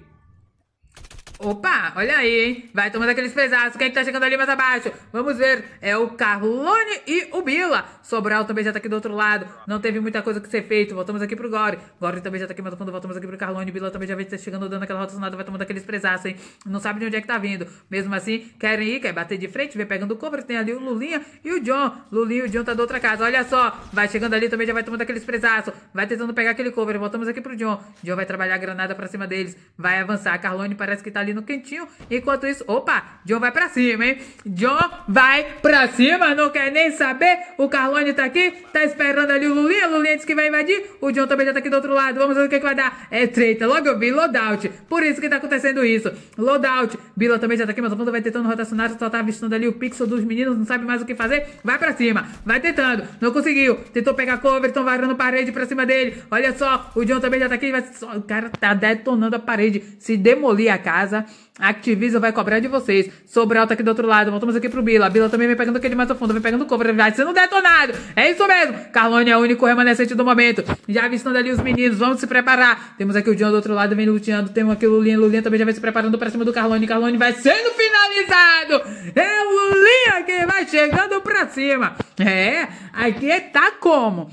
Opa, olha aí, hein? Vai tomando aqueles pesados. Quem que tá chegando ali mais abaixo? Vamos ver. É o Carlone e o Bila. Sobral também já tá aqui do outro lado. Não teve muita coisa que ser feito. Voltamos aqui pro Gore. Gore também já tá aqui mais fundo. Voltamos aqui pro Carlone. Bila também já vem tá chegando dando aquela rotacionada. Vai tomando aqueles pesaços, hein? Não sabe de onde é que tá vindo. Mesmo assim, querem ir, quer bater de frente. Vem pegando o cover. Tem ali o Lulinha e o John. Lulinha e o John tá da outra casa. Olha só. Vai chegando ali também já vai tomando aqueles pesaços. Vai tentando pegar aquele cover. Voltamos aqui pro John. John vai trabalhar a granada pra cima deles. Vai avançar. Carlone parece que tá ali ali no cantinho. Enquanto isso, opa, John vai pra cima, hein? John vai pra cima, não quer nem saber. O Carlone tá aqui, tá esperando ali o Lulinha. O Lulinha disse que vai invadir. O John também já tá aqui do outro lado. Vamos ver o que, é que vai dar. É treta, logo eu vi, loadout. Por isso que tá acontecendo isso. Loadout. Bila também já tá aqui, mas o mundo vai tentando rotacionar. Só tá avistando ali o pixel dos meninos, não sabe mais o que fazer. Vai pra cima, vai tentando. Não conseguiu. Tentou pegar cover, estão varando parede pra cima dele. Olha só, o John também já tá aqui. Vai... O cara tá detonando a parede. Se demolir a casa, casa. A Activision vai cobrar de vocês. Sobral tá aqui do outro lado. Voltamos aqui pro Bila. A Bila também vem pegando aquele é mais fundo. Vem pegando cobra, Vai sendo detonado. É isso mesmo. Carlone é o único remanescente do momento. Já avistando ali os meninos. Vamos se preparar. Temos aqui o John do outro lado. Vem luteando. Temos aqui o Lulinha. Lulinha também já vai se preparando pra cima do Carlone. Carlone vai sendo finalizado. É o Lulinha que vai chegando pra cima. É. Aqui tá como?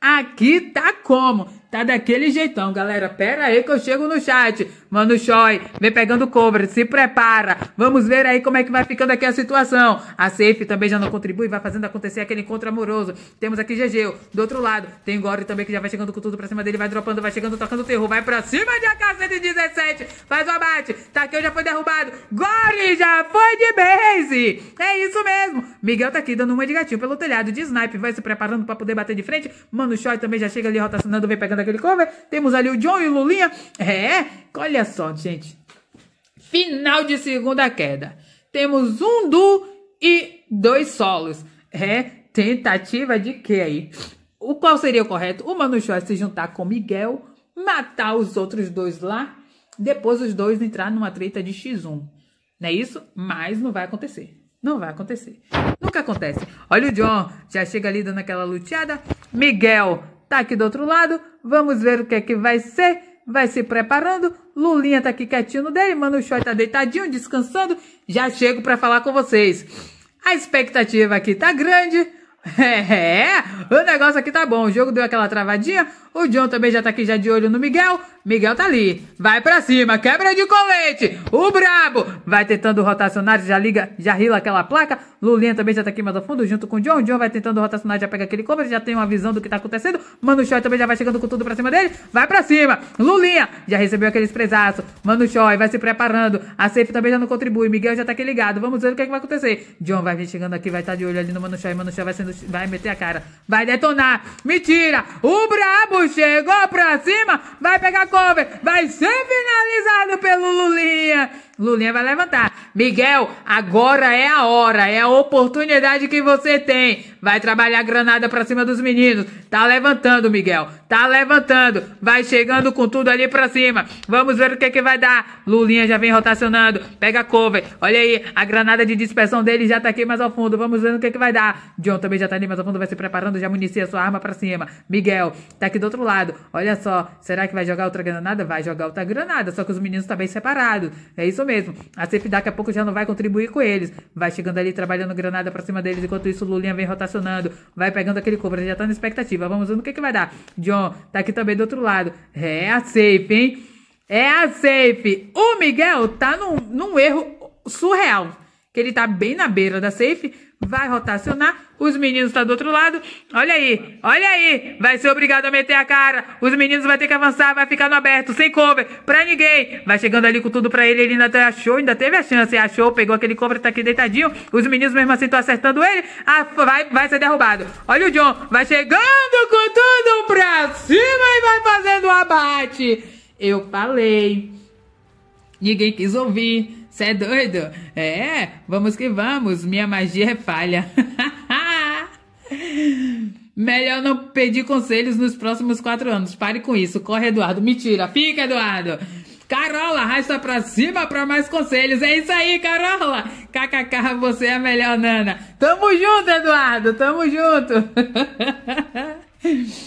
Aqui tá como? Tá daquele jeitão, galera. Pera aí que eu chego no chat. Mano Choi, vem pegando cobra. se prepara. Vamos ver aí como é que vai ficando aqui a situação. A Safe também já não contribui, vai fazendo acontecer aquele encontro amoroso. Temos aqui GG. Do outro lado, tem Gore também que já vai chegando com tudo pra cima dele, vai dropando, vai chegando, tocando terror. Vai pra cima de AK-117, faz o abate. tá aqui, já foi derrubado. Gore já foi de base. É isso mesmo. Miguel tá aqui dando uma de gatinho pelo telhado de snipe, vai se preparando pra poder bater de frente. Mano Choi também já chega ali rotacionando, vem pegando canta aquele cover. Temos ali o John e o Lulinha. É, olha só, gente. Final de segunda queda. Temos um duo e dois solos. É, tentativa de quê aí? O qual seria o correto? O Manu Chua é se juntar com Miguel, matar os outros dois lá, depois os dois entrar numa treta de X1. Não é isso? Mas não vai acontecer. Não vai acontecer. Nunca acontece. Olha o John, já chega ali dando aquela luteada. Miguel Tá aqui do outro lado, vamos ver o que é que vai ser. Vai se preparando. Lulinha tá aqui quietinho dele, Mano Choi tá deitadinho, descansando. Já chego para falar com vocês. A expectativa aqui tá grande. (laughs) É, o negócio aqui tá bom. O jogo deu aquela travadinha, o John também já tá aqui já de olho no Miguel. Miguel tá ali. Vai pra cima, quebra de colete. O brabo vai tentando rotacionar, já liga, já rila aquela placa. Lulinha também já tá aqui mais ao fundo junto com o John. O John vai tentando rotacionar, já pega aquele cover. já tem uma visão do que tá acontecendo. Mano Choi também já vai chegando com tudo pra cima dele. Vai pra cima. Lulinha já recebeu aquele espresaço. Mano Choi vai se preparando. A Safe também já não contribui. Miguel já tá aqui ligado. Vamos ver o que, é que vai acontecer. John vai vir chegando aqui, vai estar tá de olho ali no Mano Choi. Mano Choi vai, sendo, vai meter a cara. Vai detonar. Mentira. O brabo chegou pra cima, vai pegar cover, vai ser finalizado pelo Lulinha. Lulinha vai levantar. Miguel, agora é a hora, é a oportunidade que você tem. Vai trabalhar granada pra cima dos meninos. Tá levantando, Miguel. Tá levantando. Vai chegando com tudo ali pra cima. Vamos ver o que que vai dar. Lulinha já vem rotacionando. Pega a cover. Olha aí, a granada de dispersão dele já tá aqui mais ao fundo. Vamos ver o que que vai dar. John também já tá ali mais ao fundo, vai se preparando, já municia sua arma pra cima. Miguel, tá aqui do outro lado. Olha só, será que vai jogar outra granada? Vai jogar outra granada, só que os meninos tá bem separados. É isso mesmo. A CEF daqui a pouco já não vai contribuir com eles. Vai chegando ali, trabalhando granada pra cima deles. Enquanto isso, o Lulinha vem rotacionando. Vai pegando aquele cobra, já tá na expectativa. Vamos ver no que, que vai dar. John tá aqui também do outro lado. É a Safe, hein? É a safe. O Miguel tá num, num erro surreal que ele tá bem na beira da safe, vai rotacionar, os meninos tá do outro lado, olha aí, olha aí, vai ser obrigado a meter a cara, os meninos vai ter que avançar, vai ficar no aberto, sem cover, pra ninguém, vai chegando ali com tudo pra ele, ele ainda até tá- achou, ainda teve a chance, achou, pegou aquele cover, tá aqui deitadinho, os meninos mesmo assim estão acertando ele, ah, vai, vai ser derrubado, olha o John, vai chegando com tudo pra cima e vai fazendo o abate, eu falei, ninguém quis ouvir, Cê é doido? É, vamos que vamos, minha magia é falha. (laughs) Melhor não pedir conselhos nos próximos quatro anos. Pare com isso. Corre, Eduardo. Mentira. Fica, Eduardo. Carola, arrasta pra cima pra mais conselhos. É isso aí, Carola. KKK, você é a melhor nana. Tamo junto, Eduardo. Tamo junto.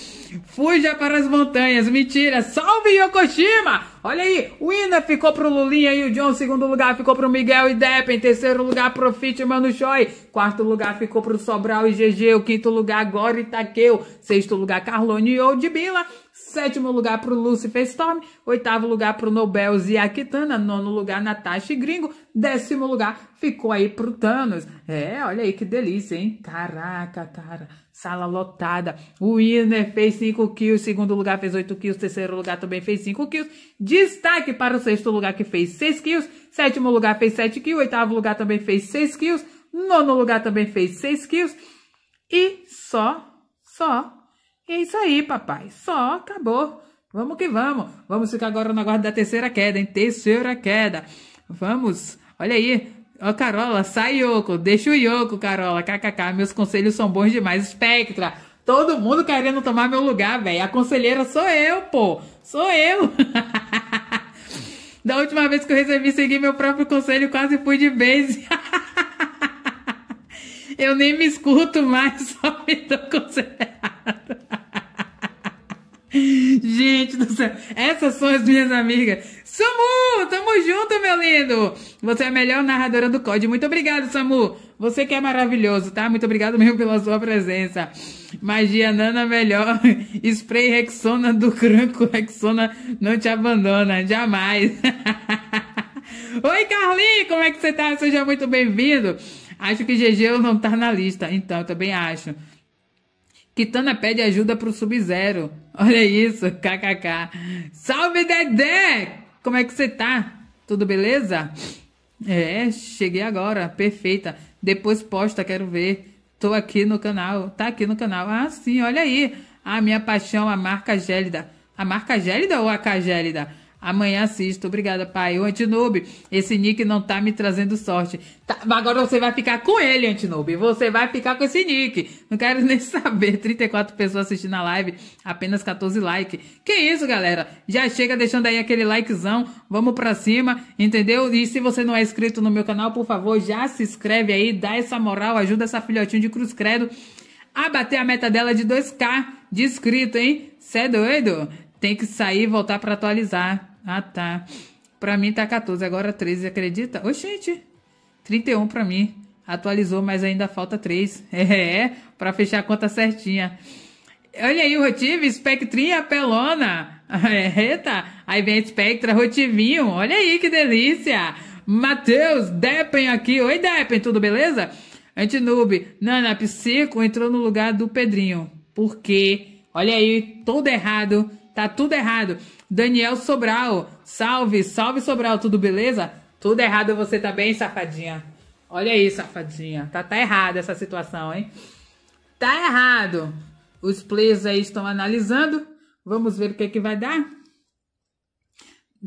(laughs) Fuja para as montanhas, mentira, salve Yokoshima! Olha aí, o Ina ficou pro Lulinha e o John, segundo lugar ficou pro Miguel e Depp, em terceiro lugar pro Fit Mano Choi, quarto lugar ficou pro Sobral e GG, o quinto lugar agora Takeo, sexto lugar Carlone e Odibila, Sétimo lugar para o Lucifer Storm. Oitavo lugar para o Nobel Kitana, Nono lugar, Natasha e Gringo. Décimo lugar ficou aí para o Thanos. É, olha aí que delícia, hein? Caraca, cara. Sala lotada. O Winner fez 5 kills, segundo lugar fez 8 kills, terceiro lugar também fez 5 kills. Destaque para o sexto lugar que fez 6 kills, sétimo lugar fez 7 kills, oitavo lugar também fez 6 kills, nono lugar também fez 6 kills. E só, só, é isso aí, papai. Só, acabou. Vamos que vamos. Vamos ficar agora na guarda da terceira queda, hein? Terceira queda. Vamos. Olha aí, Ó, oh, Carola, sai Yoko, deixa o Yoko, Carola, kkk, meus conselhos são bons demais, Spectra, todo mundo querendo tomar meu lugar, velho, a conselheira sou eu, pô, sou eu. (laughs) da última vez que eu recebi seguir meu próprio conselho, quase fui de base. (laughs) eu nem me escuto mais, (laughs) só me dou conselho Gente do céu, essas são as minhas amigas. Samu, tamo junto, meu lindo! Você é a melhor narradora do código. Muito obrigado, Samu. Você que é maravilhoso, tá? Muito obrigado mesmo pela sua presença. Magia Nana melhor. (laughs) Spray Rexona do Cranco. Rexona não te abandona, jamais. (laughs) Oi, Carlinhos, como é que você tá? Seja muito bem-vindo. Acho que GG não tá na lista. Então, eu também acho. Kitana pede ajuda pro Sub-Zero. Olha isso, (laughs) kkk. Salve, Dedé! como é que você tá? Tudo beleza? É, cheguei agora, perfeita. Depois posta, quero ver. Tô aqui no canal, tá aqui no canal. Ah, sim, olha aí. A minha paixão, a marca gélida. A marca gélida ou a cagélida? Amanhã assisto. Obrigada, pai. Ô, Antinube, esse nick não tá me trazendo sorte. Tá, agora você vai ficar com ele, Antinube. Você vai ficar com esse nick. Não quero (laughs) nem saber. 34 pessoas assistindo a live, apenas 14 likes. Que isso, galera? Já chega deixando aí aquele likezão. Vamos pra cima, entendeu? E se você não é inscrito no meu canal, por favor, já se inscreve aí, dá essa moral, ajuda essa filhotinha de Cruz Credo a bater a meta dela de 2K de inscrito, hein? Cê é doido? Tem que sair e voltar para atualizar. Ah, tá. Pra mim tá 14, agora 13, acredita? Oxente, gente, 31 pra mim. Atualizou, mas ainda falta 3. (laughs) É, é, pra fechar a conta certinha. Olha aí o Rotive, Spectrinha Pelona. (laughs) Eita, aí vem Spectra, Rotivinho. Olha aí que delícia. Matheus, Depen aqui. Oi, Depen, tudo beleza? Antinube, Nana Psico entrou no lugar do Pedrinho. Por quê? Olha aí, tudo errado. Tá tudo errado. Daniel Sobral, salve, salve Sobral, tudo beleza? Tudo errado você tá bem, safadinha. Olha aí, safadinha. Tá, tá errada essa situação, hein? Tá errado. Os players aí estão analisando. Vamos ver o que, é que vai dar.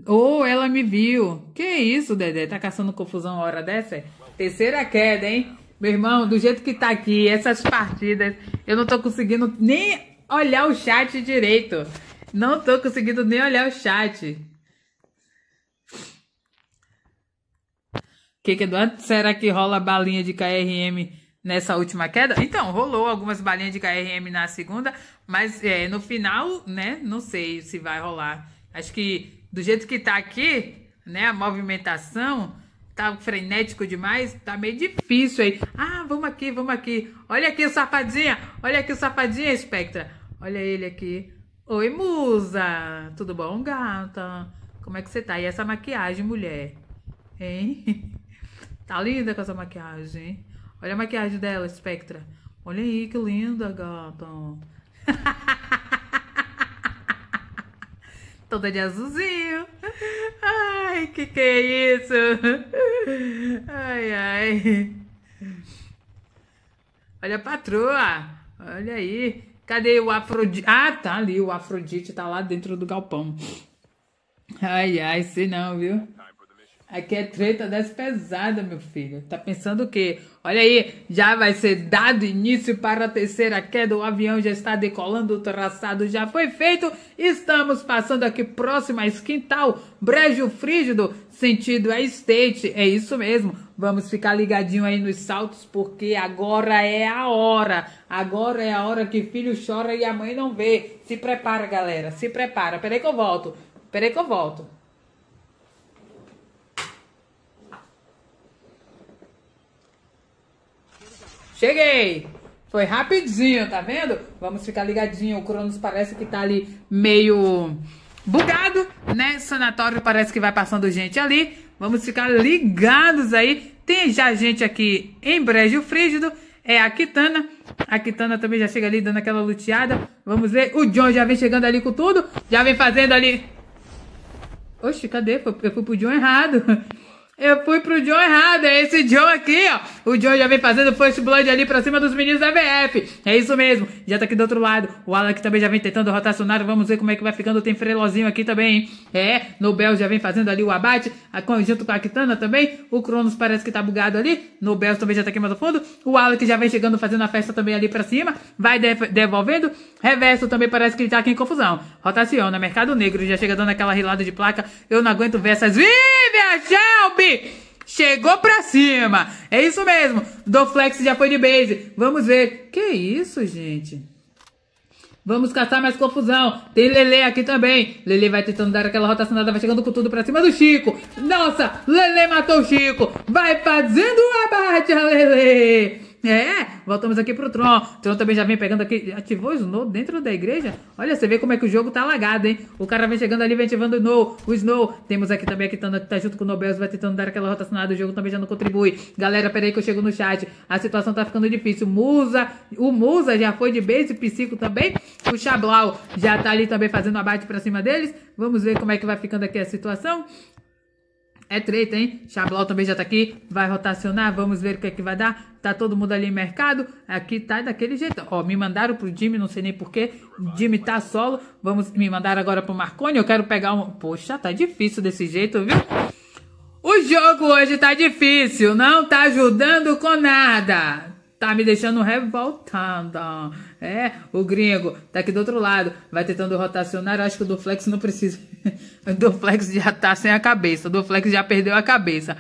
Ou oh, ela me viu. Que isso, Dedé? Tá caçando confusão a hora dessa? Terceira queda, hein? Meu irmão, do jeito que tá aqui, essas partidas, eu não tô conseguindo nem olhar o chat direito. Não tô conseguindo nem olhar o chat. O Que que Eduardo, será que rola balinha de KRM nessa última queda? Então, rolou algumas balinhas de KRM na segunda, mas é, no final, né? Não sei se vai rolar. Acho que do jeito que tá aqui, né? A movimentação tá frenético demais, tá meio difícil aí. Ah, vamos aqui, vamos aqui. Olha aqui o safadinha, olha aqui o safadinha, Spectra. Olha ele aqui. Oi, musa! Tudo bom, gata? Como é que você tá? E essa maquiagem, mulher? Hein? (laughs) Tá linda com essa maquiagem, hein? Olha a maquiagem dela, Spectra. Olha aí, que linda, gata. (laughs) Toda de azulzinho. Ai, que que é isso? Ai, ai. Olha a patroa. Olha aí. Cadê o Afrodite? Ah, tá ali, o Afrodite tá lá dentro do galpão. Ai, ai, sei não, viu? Aqui é treta das pesadas, meu filho. Tá pensando o quê? Olha aí, já vai ser dado início para a terceira queda. O avião já está decolando, o traçado já foi feito. Estamos passando aqui próximo a Esquintal, Brejo Frígido, sentido a State. É isso mesmo. Vamos ficar ligadinho aí nos saltos, porque agora é a hora. Agora é a hora que filho chora e a mãe não vê. Se prepara, galera. Se prepara. Peraí que eu volto. Peraí que eu volto. Cheguei! Foi rapidinho, tá vendo? Vamos ficar ligadinho. O Cronos parece que tá ali meio bugado, né? Sanatório parece que vai passando gente ali. Vamos ficar ligados aí. Tem já gente aqui em Brejo Frígido. É a Kitana. A Kitana também já chega ali dando aquela luteada. Vamos ver. O John já vem chegando ali com tudo. Já vem fazendo ali. Oxe, cadê? Eu fui pro John errado. (laughs) Eu fui pro John errado, é esse John aqui, ó. O John já vem fazendo first blood ali pra cima dos meninos da BF. É isso mesmo. Já tá aqui do outro lado. O Alan aqui também já vem tentando rotacionar. Vamos ver como é que vai ficando. Tem Frelozinho aqui também, hein? É, Nobel já vem fazendo ali o abate. A, junto com a Kitana também. O Cronos parece que tá bugado ali. Nobel também já tá aqui mais no fundo. O Alan que já vem chegando fazendo a festa também ali pra cima. Vai de devolvendo. Reverso também parece que ele tá aqui em confusão. Rotaciona, Mercado Negro já chega dando aquela rilada de placa. Eu não aguento ver essas... Vive a Shelby! Chegou pra cima. É isso mesmo. Do flex já foi de base. Vamos ver. Que isso, gente? Vamos caçar mais confusão. Tem Lele aqui também. Lele vai tentando dar aquela rotação nada, vai chegando com tudo pra cima do Chico. Nossa, Lele matou o Chico. Vai fazendo o abate Lele. É, voltamos aqui pro Tron. O Tron também já vem pegando aqui. Ativou o Snow dentro da igreja? Olha, você vê como é que o jogo tá lagado, hein? O cara vem chegando ali, vem ativando o Snow. O Snow. Temos aqui também a Kitana que tá, tá junto com o Nobel. Vai tentando dar aquela rotacionada. O jogo também já não contribui. Galera, peraí que eu chego no chat. A situação tá ficando difícil. Musa. O Musa já foi de base. Psico também. O Chablau já tá ali também fazendo abate pra cima deles. Vamos ver como é que vai ficando aqui a situação. É treta, hein? Xablau também já tá aqui. Vai rotacionar. Vamos ver o que é que vai dar. Tá todo mundo ali em mercado. Aqui tá daquele jeito. Ó, me mandaram pro Jimmy, não sei nem porquê. Jimmy tá solo. Vamos me mandar agora pro Marconi. Eu quero pegar um. Poxa, tá difícil desse jeito, viu? O jogo hoje tá difícil. Não tá ajudando com nada. Tá me deixando revoltando. É, o gringo tá aqui do outro lado, vai tentando rotacionar. acho que o Duflex não precisa. (laughs) o Duflex já tá sem a cabeça, o Duflex já perdeu a cabeça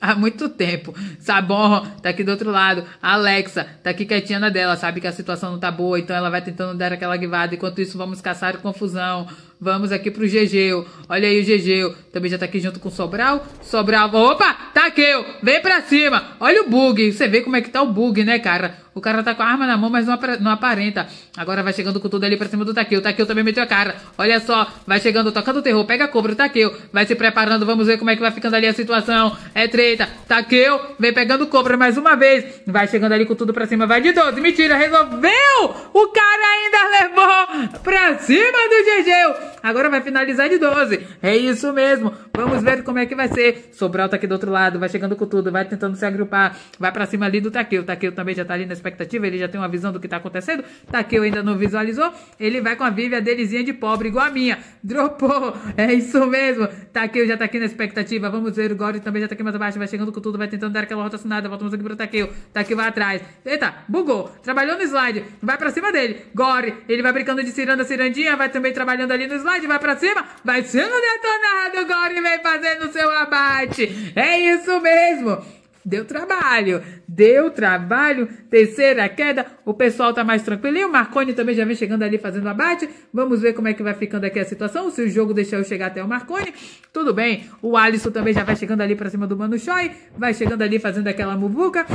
há muito tempo. Sabon tá aqui do outro lado. A Alexa tá aqui quietinha na dela, sabe que a situação não tá boa, então ela vai tentando dar aquela guivada. Enquanto isso, vamos caçar confusão. Vamos aqui pro Gegeu. Olha aí o Gegeu. Também já tá aqui junto com o Sobral. Sobral. Opa! Taqueu! Tá Vem pra cima! Olha o bug. Você vê como é que tá o bug, né, cara? O cara tá com a arma na mão, mas não, ap não aparenta. Agora vai chegando com tudo ali pra cima do Takeo. O Takeo também meteu a cara. Olha só, vai chegando, toca do terror. Pega a cobra, o Takeo. Vai se preparando, vamos ver como é que vai ficando ali a situação. É treta. Takeo vem pegando cobra mais uma vez. Vai chegando ali com tudo pra cima, vai de 12. Mentira, resolveu! O cara ainda levou pra cima do GG. Agora vai finalizar de 12. É isso mesmo. Vamos ver como é que vai ser. Sobral tá aqui do outro lado, vai chegando com tudo, vai tentando se agrupar. Vai pra cima ali do Takeo. O Takeo também já tá ali na expectativa expectativa, ele já tem uma visão do que está acontecendo. Takeo tá ainda não visualizou. Ele vai com a Vivi, a delizinha de pobre, igual a minha. Dropou. É isso mesmo. Takeo tá já está aqui na expectativa. Vamos ver o Gore também já está aqui mais abaixo. Vai chegando com tudo, vai tentando dar aquela rotacionada. Voltamos aqui para o Takeo. Takeo vai atrás. Eita, bugou. Trabalhou no slide. Vai para cima dele. Gore, ele vai brincando de ciranda, cirandinha. Vai também trabalhando ali no slide. Vai para cima. Vai sendo detonado. Gore vem fazendo seu abate. É isso mesmo. Deu trabalho, deu trabalho. Terceira queda, o pessoal tá mais tranquilo. E o Marconi também já vem chegando ali fazendo abate. Vamos ver como é que vai ficando aqui a situação. Se o jogo deixar eu chegar até o Marconi, tudo bem. O Alisson também já vai chegando ali para cima do Mano Choi, vai chegando ali fazendo aquela muvuca.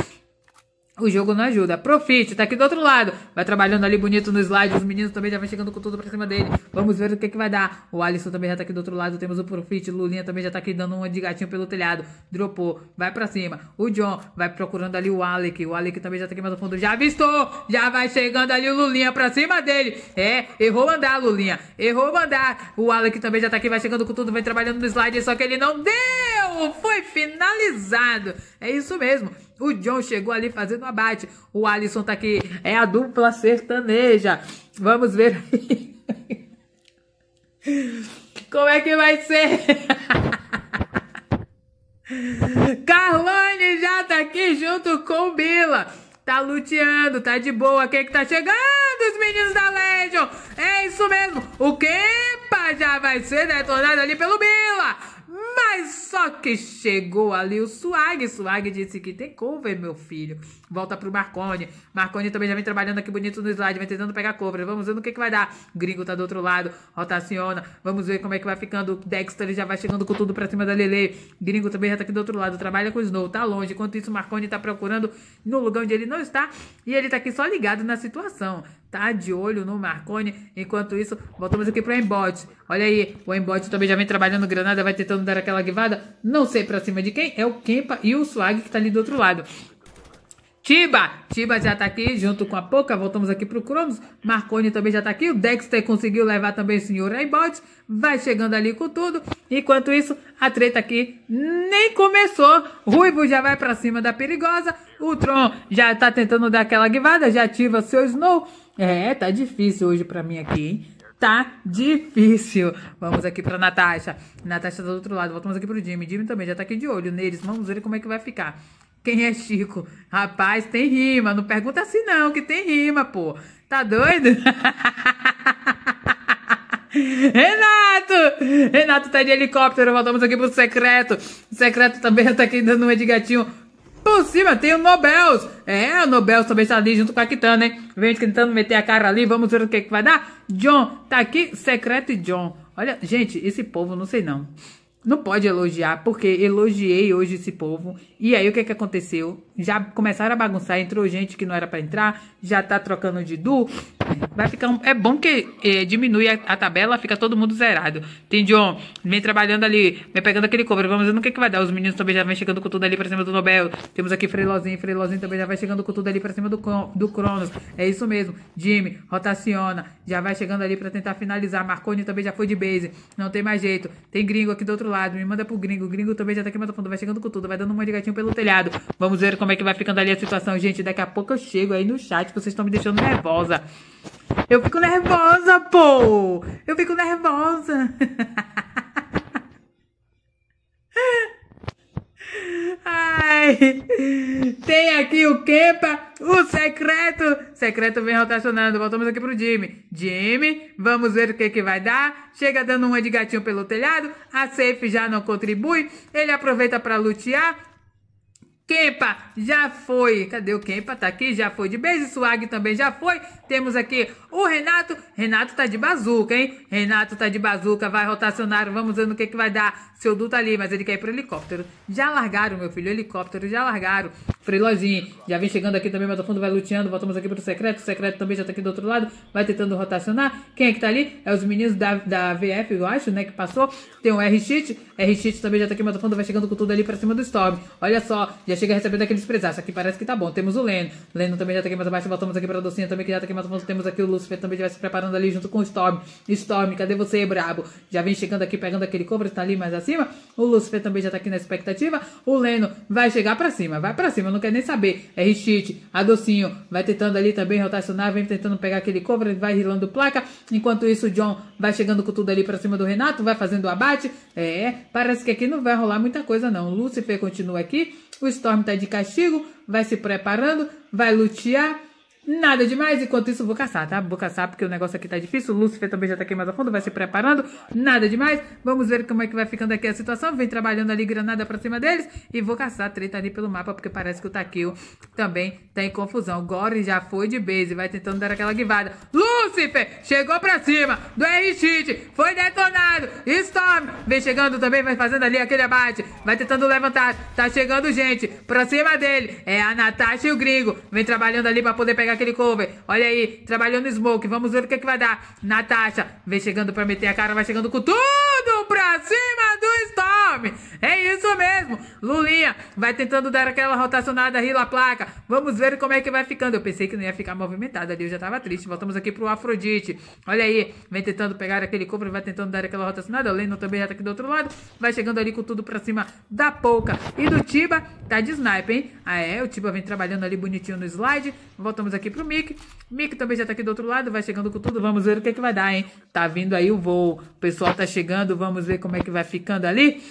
O jogo não ajuda. Profite, tá aqui do outro lado. Vai trabalhando ali bonito no slide. Os meninos também já vão chegando com tudo pra cima dele. Vamos ver o que, que vai dar. O Alisson também já tá aqui do outro lado. Temos o Profite. Lulinha também já tá aqui dando uma de gatinho pelo telhado. Dropou. Vai pra cima. O John vai procurando ali o Alec. O Alec também já tá aqui mais no fundo. Já avistou. Já vai chegando ali o Lulinha pra cima dele. É, errou mandar Lulinha. Errou mandar. O Alec também já tá aqui, vai chegando com tudo. Vai trabalhando no slide. Só que ele não deu. Foi finalizado. É isso mesmo. O John chegou ali fazendo um abate. O Alisson tá aqui. É a dupla sertaneja. Vamos ver (laughs) Como é que vai ser? (laughs) Carlone já tá aqui junto com Bila. Tá luteando, tá de boa. Quem é que tá chegando? Os meninos da Legion. É isso mesmo. O Kempa já vai ser detonado ali pelo Bila. Mas só que chegou ali o Swag. Swag disse que tem cover, meu filho. Volta pro Marconi. Marconi também já vem trabalhando aqui bonito no slide, vem tentando pegar cover. Vamos ver no que, que vai dar. Gringo tá do outro lado, rotaciona. Vamos ver como é que vai ficando. Dexter já vai chegando com tudo pra cima da Lele. Gringo também já tá aqui do outro lado, trabalha com o Snow, tá longe. Enquanto isso, Marconi tá procurando no lugar onde ele não está. E ele tá aqui só ligado na situação tá de olho no Marcone. Enquanto isso, voltamos aqui para embote. Olha aí, o embote também já vem trabalhando granada, vai tentando dar aquela guivada. Não sei para cima de quem, é o Kempa e o Swag que está ali do outro lado. Tiba! Tiba já tá aqui junto com a Poca. Voltamos aqui pro Cronos. Marconi também já tá aqui. O Dexter conseguiu levar também o senhor Aibot. Vai chegando ali com tudo. Enquanto isso, a treta aqui nem começou. Ruivo já vai para cima da perigosa. O Tron já tá tentando dar aquela guivada. Já ativa seu Snow. É, tá difícil hoje para mim aqui, hein? Tá difícil. Vamos aqui pra Natasha. Natasha tá do outro lado. Voltamos aqui pro Jimmy. Jimmy também já tá aqui de olho neles. Vamos ver como é que vai ficar. Quem é Chico? Rapaz, tem rima. Não pergunta assim não, que tem rima, pô. Tá doido? (laughs) Renato! Renato tá de helicóptero. Voltamos aqui pro secreto. O secreto também tá aqui dando uma de gatinho possível, tem o Nobels. É, o Nobels também está ali junto com a Kitana, hein? Né? Vem tentando meter a cara ali, vamos ver o que, que vai dar. John, tá aqui, Secreto John. Olha, gente, esse povo, não sei não. Não pode elogiar, porque elogiei hoje esse povo. E aí, o que, que aconteceu? Já começaram a bagunçar, entrou gente que não era para entrar, já tá trocando de duo, Vai ficar um, é bom que é, diminui a, a, tabela, fica todo mundo zerado. Tem John, vem trabalhando ali, vem pegando aquele cobre, vamos ver no que, que vai dar. Os meninos também já vem chegando com tudo ali pra cima do Nobel. Temos aqui Freilozinho, Freilozinho também já vai chegando com tudo ali pra cima do, do Cronos. É isso mesmo. Jimmy, rotaciona, já vai chegando ali pra tentar finalizar. Marconi também já foi de base, não tem mais jeito. Tem gringo aqui do outro lado, me manda pro gringo. O gringo também já tá aqui fundo, vai chegando com tudo, vai dando monte de gatinho pelo telhado. Vamos ver como é que vai ficando ali a situação, gente. Daqui a pouco eu chego aí no chat, que vocês estão me deixando nervosa. Eu fico nervosa, pô! Eu fico nervosa! Ai! Tem aqui o Kepa, o secreto! Secreto vem rotacionando, voltamos aqui pro Jimmy. Jimmy, vamos ver o que que vai dar. Chega dando uma de gatinho pelo telhado, a safe já não contribui, ele aproveita para lutear, Kempa já foi. Cadê o Kempa? Tá aqui, já foi de beijo. Swag também já foi. Temos aqui o Renato. Renato tá de bazuca, hein? Renato tá de bazuca, vai rotacionar. Vamos ver no que, que vai dar. Seu Du tá ali, mas ele quer ir pro helicóptero. Já largaram, meu filho, helicóptero, já largaram. Frelozinho, já vem chegando aqui também, mas o fundo vai luteando. Voltamos aqui pro secreto. O secreto também já tá aqui do outro lado. Vai tentando rotacionar. Quem é que tá ali? É os meninos da, da VF, eu acho, né? Que passou. Tem o r sheet r sheet também já tá aqui, mas o fundo vai chegando com tudo ali pra cima do Storm. Olha só, já chega recebendo aqueles presaços. Aqui parece que tá bom. Temos o Leno. Leno também já tá aqui mais abaixo. Voltamos aqui pra Docinha também, que já tá aqui mas nós temos aqui o Lucifer também já vai se preparando ali junto com o Storm. Storm, cadê você, brabo? Já vem chegando aqui, pegando aquele cobra tá ali mais acima. O Lucifer também já tá aqui na expectativa. O Leno vai chegar pra cima, vai pra cima, não quer nem saber. É Richit, Docinho vai tentando ali também rotacionar, vem tentando pegar aquele cobra, vai rilando placa. Enquanto isso, o John vai chegando com tudo ali pra cima do Renato, vai fazendo o abate. É, parece que aqui não vai rolar muita coisa, não. O Lucifer continua aqui. O Storm tá de castigo, vai se preparando, vai lutear. Nada demais, enquanto isso vou caçar, tá? Vou caçar porque o negócio aqui tá difícil. O Lúcifer também já tá queimado a fundo, vai se preparando. Nada demais. Vamos ver como é que vai ficando aqui a situação. Vem trabalhando ali granada pra cima deles e vou caçar a treta ali pelo mapa porque parece que o Takio também tá em confusão. Gore já foi de base, vai tentando dar aquela guivada. Lúcifer chegou pra cima do r foi detonado. Storm vem chegando também, vai fazendo ali aquele abate, vai tentando levantar. Tá chegando gente pra cima dele. É a Natasha e o gringo, vem trabalhando ali pra poder pegar aquele cover. Olha aí, trabalhando smoke. Vamos ver o que, é que vai dar. Natasha vem chegando pra meter a cara, vai chegando com tudo pra cima do nome. É isso mesmo. Lulinha vai tentando dar aquela rotacionada, rila a placa. Vamos ver como é que vai ficando. Eu pensei que não ia ficar movimentada ali, eu já tava triste. Voltamos aqui pro Afrodite. Olha aí, vem tentando pegar aquele cobre, vai tentando dar aquela rotacionada. O Lennon também já tá aqui do outro lado. Vai chegando ali com tudo pra cima da Pouca. E do Tiba, tá de snipe, hein? Ah, é, o Tiba vem trabalhando ali bonitinho no slide. Voltamos aqui pro Mick. Mick também já tá aqui do outro lado, vai chegando com tudo. Vamos ver o que é que vai dar, hein? Tá vindo aí o voo. O pessoal tá chegando, vamos ver como é que vai ficando ali.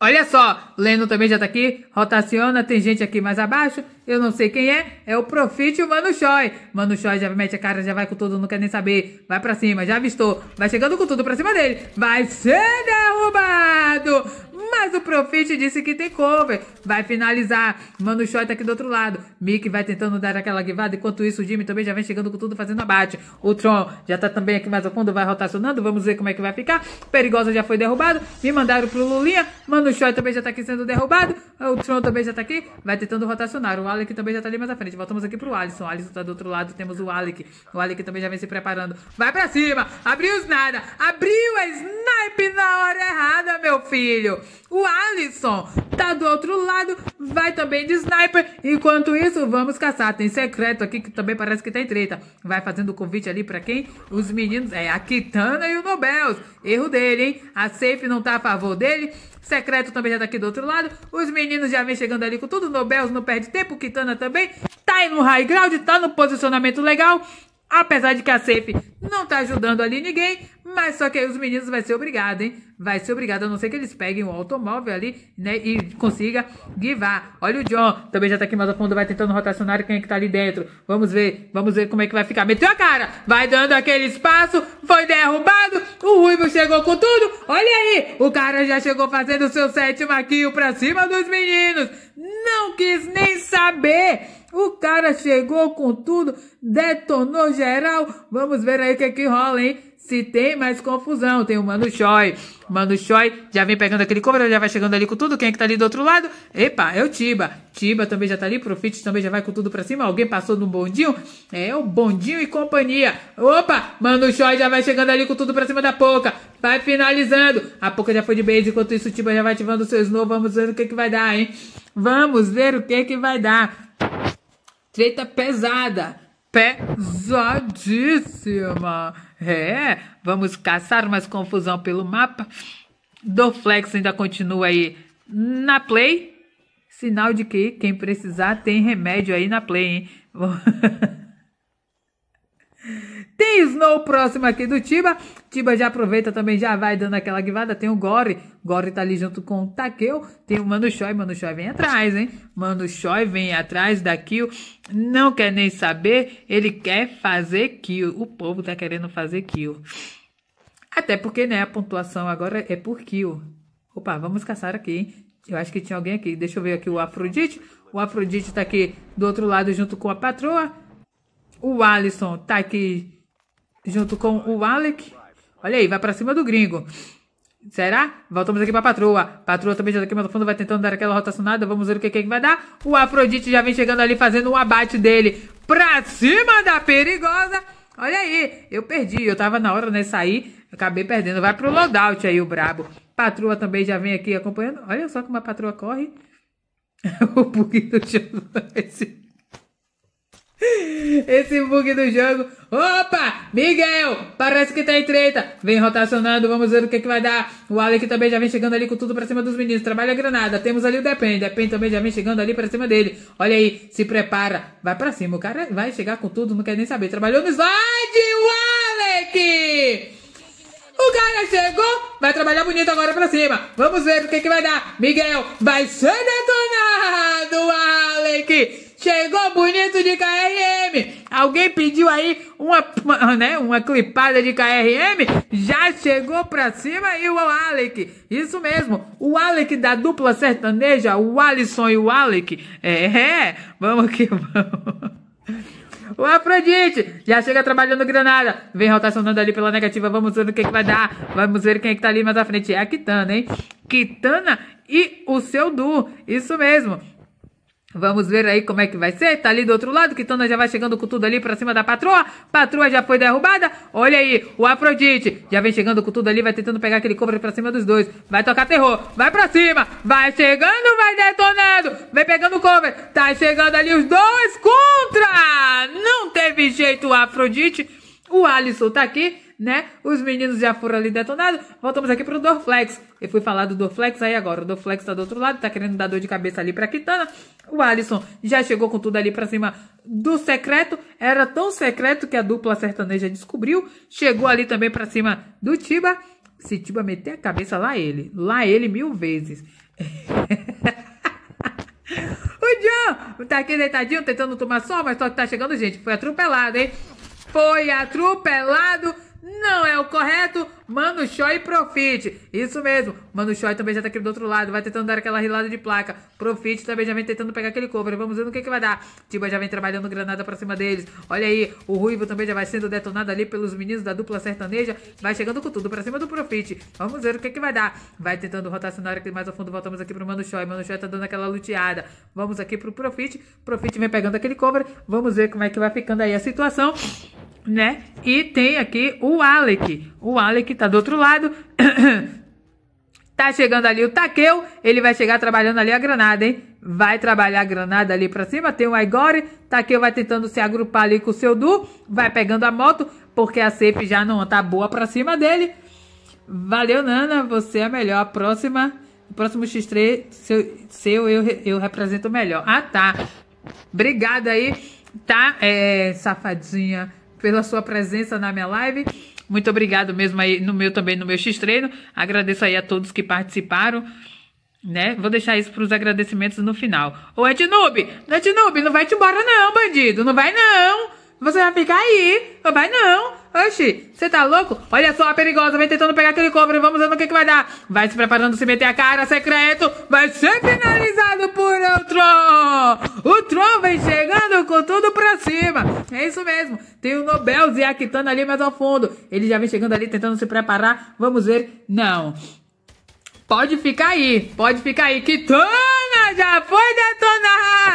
Olha só, Leno também já tá aqui, rotaciona, tem gente aqui mais abaixo, eu não sei quem é, é o Profit e o Mano Choi. Mano Choi já mete a cara, já vai com tudo, não quer nem saber, vai pra cima, já avistou, vai chegando com tudo pra cima dele, vai ser derrubado! Mas o Profit disse que tem cover. Vai finalizar. Mano Choi tá aqui do outro lado. Mick vai tentando dar aquela guivada. Enquanto isso, o Jimmy também já vem chegando com tudo, fazendo abate. O Tron já tá também aqui mais ao fundo, vai rotacionando. Vamos ver como é que vai ficar. Perigosa já foi derrubado. Me mandaram pro Lulinha. Mano Choi também já tá aqui sendo derrubado. O Tron também já tá aqui. Vai tentando rotacionar. O Alec também já tá ali mais à frente. Voltamos aqui pro Alisson. O Alisson tá do outro lado. Temos o Alec. O Alec também já vem se preparando. Vai pra cima. Abriu os nada. Abriu a snipe na hora errada, meu filho. O Alisson tá do outro lado, vai também de sniper. Enquanto isso, vamos caçar. Tem secreto aqui que também parece que tem treta. Vai fazendo o convite ali para quem? Os meninos, é a Kitana e o Nobels. Erro dele, hein? A safe não tá a favor dele. Secreto também já tá aqui do outro lado. Os meninos já vem chegando ali com tudo. Nobels não perde tempo. Kitana também. Tá aí no high ground, tá no posicionamento legal. Apesar de que a Safe não tá ajudando ali ninguém, mas só que aí os meninos vai ser obrigado, hein? Vai ser obrigado, a não ser que eles peguem o um automóvel ali, né? E consiga guivar. Olha o John, também já tá aqui mais a fundo, vai tentando rotacionar quem é que tá ali dentro. Vamos ver, vamos ver como é que vai ficar. Meteu a cara, vai dando aquele espaço, foi derrubado, o Ruivo chegou com tudo. Olha aí, o cara já chegou fazendo o seu sétimo aqui pra cima dos meninos não quis nem saber. O cara chegou com tudo, detonou geral. Vamos ver aí o que, é que rola, hein? se tem mais confusão. Tem o Mano Choi. Mano Choi já vem pegando aquele cover, já vai chegando ali com tudo. Quem é que tá ali do outro lado? Epa, é o Tiba. Tiba também já tá ali. Profit também já vai com tudo pra cima. Alguém passou no bondinho? É o bondinho e companhia. Opa, Mano Choi já vai chegando ali com tudo pra cima da Poca. Vai finalizando. A Poca já foi de base. Enquanto isso, o Tiba já vai ativando seus Snow. Vamos ver o que que vai dar, hein? Vamos ver o que que vai dar. Treta pesada. Pesadíssima. É, vamos caçar mais confusão pelo mapa. Dorflex ainda continua aí na Play. Sinal de que quem precisar tem remédio aí na Play, hein? Tem Snow próximo aqui do Tiba. Tiba já aproveita também, já vai dando aquela guivada. Tem o Gore. Gore tá ali junto com o Takeo. Tem o Mano Choi. Mano Choi vem atrás, hein? Mano Choi vem atrás da Kill. Não quer nem saber. Ele quer fazer Kill. O povo tá querendo fazer Kill. Até porque, né? A pontuação agora é por Kill. Opa, vamos caçar aqui, hein? Eu acho que tinha alguém aqui. Deixa eu ver aqui o Afrodite. O Afrodite tá aqui do outro lado junto com a patroa. O Alisson tá aqui junto com o Alec. Olha aí, vai para cima do gringo. Será? Voltamos aqui pra patroa. Patroa também já tá aqui no fundo, vai tentando dar aquela rotacionada. Vamos ver o que, que vai dar. O Afrodite já vem chegando ali, fazendo um abate dele. Pra cima da perigosa. Olha aí, eu perdi. Eu tava na hora, né, sair. Acabei perdendo. Vai pro loadout aí, o brabo. Patroa também já vem aqui acompanhando. Olha só como a patroa corre. (laughs) o bug do jogo. Esse bug do jogo. Opa! Miguel! Parece que tá em treta. Vem rotacionando, vamos ver o que, que vai dar. O Alec também já vem chegando ali com tudo pra cima dos meninos. Trabalha a granada. Temos ali o Depen. Depen também já vem chegando ali pra cima dele. Olha aí, se prepara. Vai pra cima. O cara vai chegar com tudo, não quer nem saber. Trabalhou no slide, o Alec! O cara chegou, vai trabalhar bonito agora pra cima. Vamos ver o que, que vai dar. Miguel vai ser detonado, Alec! Chegou bonito de KRM. Alguém pediu aí uma, né, uma clipada de KRM? Já chegou pra cima e o Alec. Isso mesmo. O Alec da dupla sertaneja, o Alisson e o Alec. É, é. vamos que vamos. O Afrodite já chega trabalhando granada. Vem rotacionando ali pela negativa. Vamos ver o que, que vai dar. Vamos ver quem é que tá ali mais à frente. É a Kitana, hein? Kitana e o seu Du. Isso mesmo. Vamos ver aí como é que vai ser. Tá ali do outro lado, Kitana então já vai chegando com tudo ali pra cima da patroa. Patroa já foi derrubada. Olha aí, o Afrodite já vem chegando com tudo ali, vai tentando pegar aquele cobra pra cima dos dois. Vai tocar terror, vai pra cima, vai chegando, vai detonando. Vem pegando o cover, tá chegando ali os dois contra. Não teve jeito o Afrodite. O Alisson tá aqui né? Os meninos já foram ali detonados. Voltamos aqui pro Dorflex. Eu fui falar do Dorflex aí agora. O Dorflex tá do outro lado, tá querendo dar dor de cabeça ali pra Kitana. O Alisson já chegou com tudo ali pra cima do secreto. Era tão secreto que a dupla sertaneja descobriu. Chegou ali também pra cima do Tiba. Se Tiba meter a cabeça lá ele. Lá ele mil vezes. (laughs) o John tá aqui deitadinho tentando tomar sol, mas só que tá chegando gente. Foi atropelado, hein? Foi atropelado não é o correto. Mano Choi e Profit. Isso mesmo. Mano Choi também já tá aqui do outro lado. Vai tentando dar aquela rilada de placa. Profit também já vem tentando pegar aquele cover. Vamos ver no que, que vai dar. Tiba já vem trabalhando granada pra cima deles. Olha aí. O Ruivo também já vai sendo detonado ali pelos meninos da dupla sertaneja. Vai chegando com tudo pra cima do Profit. Vamos ver o que, que vai dar. Vai tentando rotacionar aqui mais a fundo. Voltamos aqui pro Mano Choi. Mano Choi tá dando aquela luteada. Vamos aqui pro Profit. Profit vem pegando aquele cover. Vamos ver como é que vai ficando aí a situação né? E tem aqui o Alec. O Alec tá do outro lado. (clears throat) tá chegando ali o Taqueu, Ele vai chegar trabalhando ali a granada, hein? Vai trabalhar a granada ali pra cima. Tem o Igori, Taqueu vai tentando se agrupar ali com o seu Du. Vai pegando a moto, porque a safe já não tá boa pra cima dele. Valeu, Nana. Você é melhor. A próxima. O próximo X3, seu, seu eu, eu represento melhor. Ah, tá. Obrigada aí, tá, é, safadinha pela sua presença na minha live. Muito obrigado mesmo aí no meu também, no meu X-Treino. Agradeço aí a todos que participaram. Né? Vou deixar isso para os agradecimentos no final. Ô Ednube, Ednube, não vai te embora não, bandido, não vai não. Você vai ficar aí, não vai não. Oxi, você tá louco? Olha só, a perigosa, vem tentando pegar aquele cobre, vamos ver no que, que vai dar. Vai se preparando, se meter a cara, secreto, vai ser finalizado por o Tron. O Tron vem chegando com tudo pra cima. É isso mesmo, tem o Nobel e a Kitana ali mais ao fundo. Ele já vem chegando ali tentando se preparar, vamos ver. Não, pode ficar aí, pode ficar aí, Kitana! já foi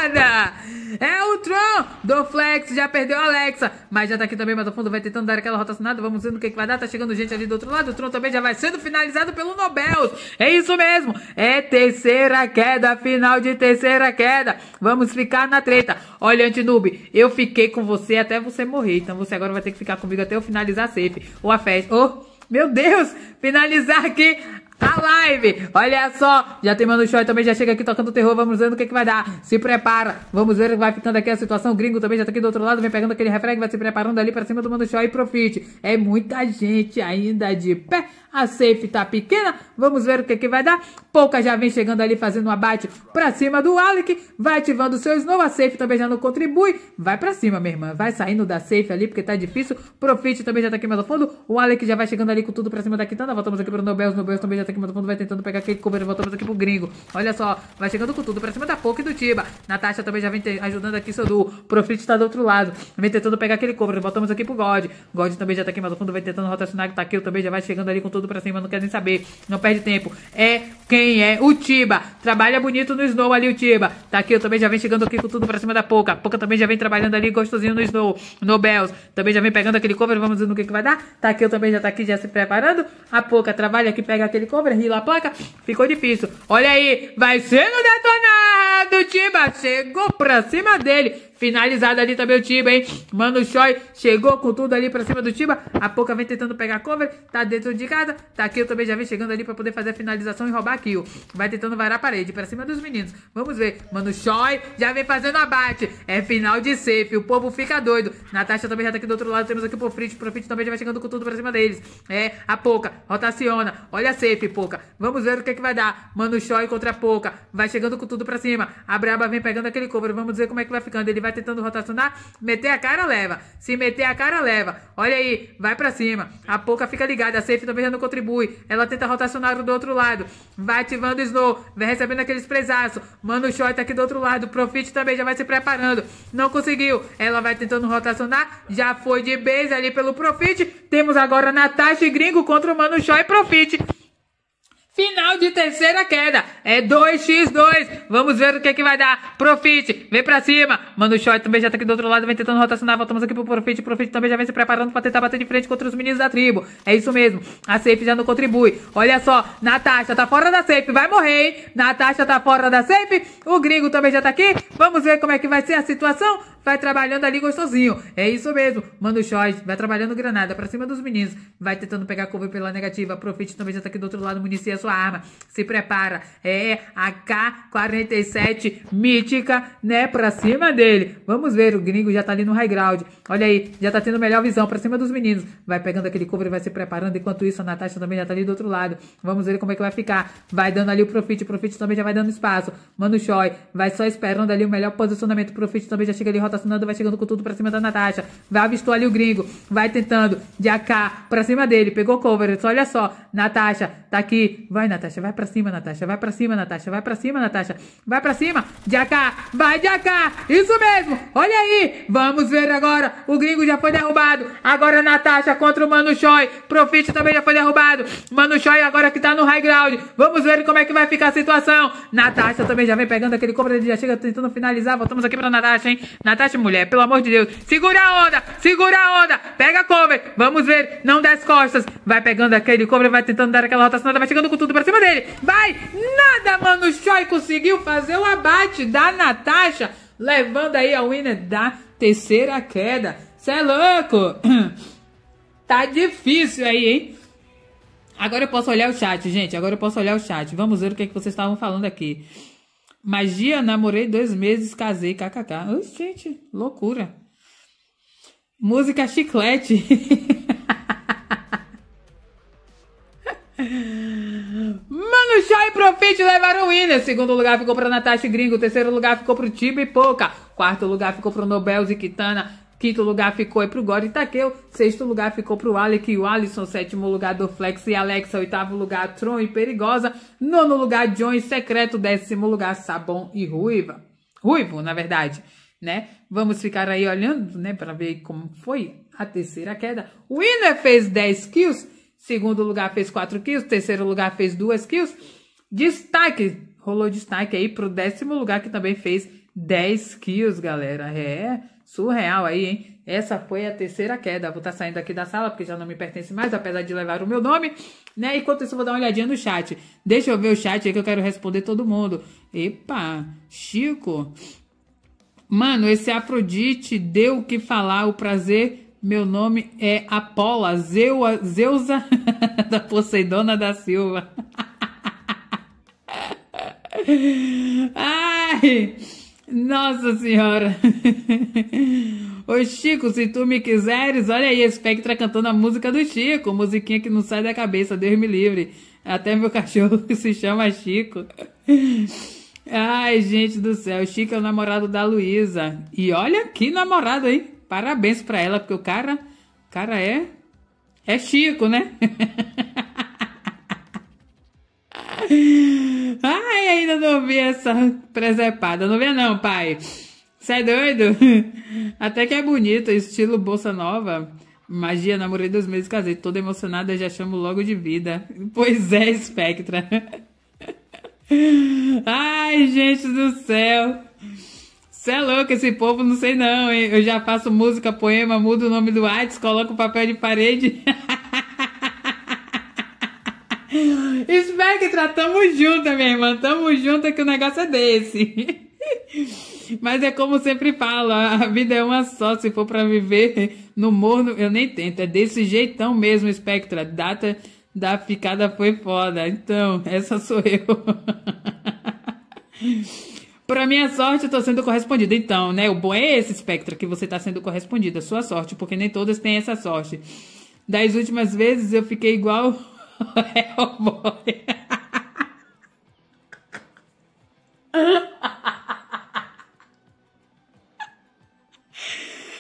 detonada! É o Tron do Flex, já perdeu a Alexa, mas já tá aqui também, mas ao fundo vai tentando dar aquela rotacionada, vamos ver no que, que vai dar, tá chegando gente ali do outro lado, o Tron também já vai sendo finalizado pelo Nobel, é isso mesmo, é terceira queda, final de terceira queda, vamos ficar na treta, olha Antinoob, eu fiquei com você até você morrer, então você agora vai ter que ficar comigo até eu finalizar safe, ou a festa, ou... meu Deus, finalizar aqui a live. Olha só, já tem Mano Show também, já chega aqui tocando terror. Vamos ver no que, que vai dar. Se prepara. Vamos ver vai ficando aqui a situação. O gringo também já tá aqui do outro lado, vem pegando aquele refreg, vai se preparando ali pra cima do Mano Show e Profite. É muita gente ainda de pé. A safe tá pequena. Vamos ver o que, que vai dar. Pouca já vem chegando ali fazendo um abate pra cima do Alec. Vai ativando o seu Snow. A safe também já não contribui. Vai pra cima, minha irmã. Vai saindo da safe ali porque tá difícil. Profit também já tá aqui mais ao fundo. O Alec já vai chegando ali com tudo pra cima da Quintana. Voltamos aqui pro Nobels. Nobel também já tá aqui mais ao fundo. Vai tentando pegar aquele cover. Voltamos aqui pro Gringo. Olha só. Vai chegando com tudo pra cima da Pouca e do Tiba. Natasha também já vem ajudando aqui seu duo. Profit tá do outro lado. Vem tentando pegar aquele cover. Voltamos aqui pro God. God também já tá aqui mais ao fundo. Vai tentando rotacionar. aqui, também já vai chegando ali com tudo tudo pra cima, não quer nem saber, não perde tempo. É quem é o Tiba. Trabalha bonito no Snow ali, o Tiba. Tá aqui, eu também já venho chegando aqui com tudo pra cima da Poca. A Poca também já vem trabalhando ali gostosinho no Snow. No Bells. Também já vem pegando aquele cover, vamos ver no que, que vai dar. Tá aqui, eu também já tá aqui já se preparando. A Poca trabalha aqui, pega aquele cover, rila a placa. Ficou difícil. Olha aí, vai sendo detonado, Tiba. Chegou pra cima dele. Finalizado ali também o Tiba, hein? Mano Choi chegou com tudo ali pra cima do Tiba. A Poca vem tentando pegar cover. Tá dentro de casa. Tá aqui, eu também já vem chegando ali pra poder fazer a finalização e roubar a kill. Vai tentando varar a parede pra cima dos meninos. Vamos ver. Mano Choi já vem fazendo abate. É final de safe. O povo fica doido. Natasha também já tá aqui do outro lado. Temos aqui o Frit, O Profit também já vai chegando com tudo pra cima deles. É, a Poca Rotaciona. Olha a safe, Poca. Vamos ver o que, é que vai dar. Mano Choi contra a Poca. Vai chegando com tudo pra cima. A Braba vem pegando aquele cover. Vamos ver como é que vai ficando. Ele vai vai tentando rotacionar, meter a cara, leva. Se meter a cara, leva. Olha aí, vai para cima. A pouca fica ligada, a safe também já não contribui. Ela tenta rotacionar do outro lado. Vai ativando o slow, vai recebendo aqueles esprezaço. Mano, o shot tá aqui do outro lado. Profit também já vai se preparando. Não conseguiu. Ela vai tentando rotacionar. Já foi de base ali pelo Profit. Temos agora Natasha e Gringo contra o Mano Show e Profit. Final de terceira queda. É 2x2. Vamos ver o que, é que vai dar. Profit, vem pra cima. Mano, o Shot também já tá aqui do outro lado. Vem tentando rotacionar. Voltamos aqui pro Profit. Profit também já vem se preparando pra tentar bater de frente contra os meninos da tribo. É isso mesmo. A Safe já não contribui. Olha só. Natasha tá fora da Safe. Vai morrer, hein? Natasha tá fora da Safe. O Gringo também já tá aqui. Vamos ver como é que vai ser a situação. Vai trabalhando ali gostosinho. É isso mesmo. mano o Shot. Vai trabalhando granada pra cima dos meninos. Vai tentando pegar cover pela negativa. Profit também já tá aqui do outro lado. Municia sua arma. Se prepara. É a K-47 mítica, né? Pra cima dele. Vamos ver. O gringo já tá ali no high ground. Olha aí. Já tá tendo melhor visão pra cima dos meninos. Vai pegando aquele cover e vai se preparando. Enquanto isso, a Natasha também já tá ali do outro lado. Vamos ver como é que vai ficar. Vai dando ali o Profit. O Profit também já vai dando espaço. Mano Choi vai só esperando ali o melhor posicionamento. O Profit também já chega ali rotacionando. Vai chegando com tudo pra cima da Natasha. Vai avistou ali o gringo. Vai tentando de AK pra cima dele. Pegou cover. Olha só. Natasha tá aqui. Vai, Natasha, vai pra cima, Natasha, vai pra cima, Natasha, vai pra cima, Natasha, vai pra cima, Jacá, vai, Jacá, isso mesmo, olha aí, vamos ver agora, o gringo já foi derrubado, agora é Natasha contra o Mano Choi, Profit também já foi derrubado, Mano Choi agora que tá no high ground, vamos ver como é que vai ficar a situação, Natasha também já vem pegando aquele cobra, ele já chega tentando finalizar, voltamos aqui pra Natasha, hein, Natasha, mulher, pelo amor de Deus, segura a onda, segura a onda, pega a cover, vamos ver, não dá as costas, vai pegando aquele cobra, vai tentando dar aquela rotação, vai chegando com tudo pra cima dele. Vai! Nada, mano! O Choi conseguiu fazer o abate da Natasha, levando aí a winner da terceira queda. Cê é louco! (clears throat) Tá difícil aí, hein? Agora eu posso olhar o chat, gente. Agora eu posso olhar o chat. Vamos ver o que, é que vocês estavam falando aqui. Magia, namorei dois meses, casei, kkk. Ui, gente, loucura. Música chiclete. (laughs) Mano show e Profit levaram o winner. Segundo lugar ficou para Natasha Gringo. Terceiro lugar ficou para o Tibo e Poca. Quarto lugar ficou para o Nobel e Kitana. Quinto lugar ficou para o God Takeu. Sexto lugar ficou para o Alec e o Alisson. Sétimo lugar do Flex e Alexa. Oitavo lugar Tron e Perigosa. Nono lugar John e Secreto. Décimo lugar Sabon e Ruiva. Ruivo, na verdade, né? Vamos ficar aí olhando, né, para ver como foi a terceira queda. O Winner fez 10 kills Segundo lugar fez 4 kills, terceiro lugar fez 2 kills. Destaque, rolou destaque aí pro décimo lugar que também fez 10 kills, galera. É surreal aí, hein? Essa foi a terceira queda. Vou estar tá saindo aqui da sala porque já não me pertence mais, apesar de levar o meu nome, né? Enquanto isso, vou dar uma olhadinha no chat. Deixa eu ver o chat aí que eu quero responder todo mundo. Epa, Chico. Mano, esse Afrodite deu o que falar, o prazer meu nome é Apola Zeua, Zeusa (laughs) da Poseidona da Silva. (laughs) Ai, nossa senhora. (laughs) Ô Chico, se tu me quiseres, olha aí, Spectra tá cantando a música do Chico, musiquinha que não sai da cabeça, Deus me livre. Até meu cachorro se chama Chico. Ai, gente do céu, o Chico é o namorado da Luísa. E olha que namorado, hein? Parabéns para ela, porque o cara, o cara é é Chico, né? (laughs) Ai, ainda não vi essa presepada. Não vê não, pai. Você é doido? (laughs) Até que é bonito, estilo bolsa nova. Magia, namorei dois meses, casei. Toda emocionada, já chamo logo de vida. Pois é, Spectra. (laughs) Ai, gente do céu. Você é louco, esse povo não sei não, hein? Eu já faço música, poema, mudo o nome do artes, coloco papel de parede. (laughs) Spectra, tamo junto, minha irmã. Tamo junta que o negócio é desse. (laughs) Mas é como sempre falo, a vida é uma só. Se for para viver no morno, eu nem tento. É desse jeitão mesmo, Spectra. Data da ficada foi foda. Então, (laughs) essa sou eu. Pra minha sorte, eu tô sendo correspondida. Então, né? O bom é esse espectro que você tá sendo correspondida, sua sorte, porque nem todas têm essa sorte. Das últimas vezes eu fiquei igual (laughs)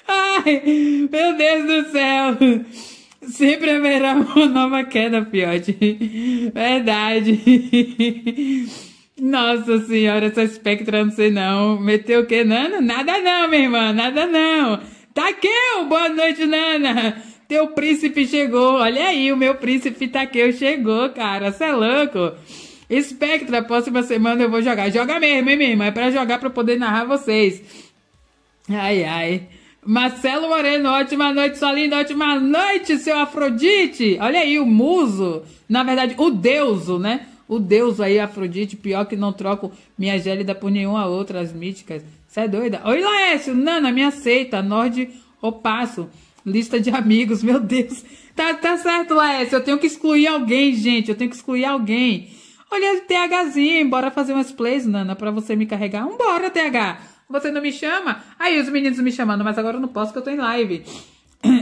Ai, meu Deus do céu! Sempre haverá uma nova queda, Fiote. Verdade. Nossa senhora, essa espectra não sei não. Meteu o quê, Nana? Nada não, minha irmã, nada não. Taqueu, tá boa noite, Nana. Teu príncipe chegou. Olha aí, o meu príncipe Taqueu tá chegou, cara. Cê é louco. Espectra, próxima semana eu vou jogar. Joga mesmo, hein, minha irmã? É pra jogar pra poder narrar vocês. Ai, ai. Marcelo Moreno, ótima noite, sua linda, ótima noite, seu Afrodite. Olha aí, o muso. Na verdade, o deuso, né? O deus aí, Afrodite, pior que não troco minha gélida por nenhuma outra, as míticas. Você é doida? Oi, Laércio, Nana, me aceita. Nord Opasso, lista de amigos, meu Deus. Tá, tá certo, Laércio, eu tenho que excluir alguém, gente, eu tenho que excluir alguém. Olha, THzinho, bora fazer umas plays, Nana, pra você me carregar. Bora, TH. Você não me chama? Aí os meninos me chamando, mas agora eu não posso que eu tô em live. (clears throat)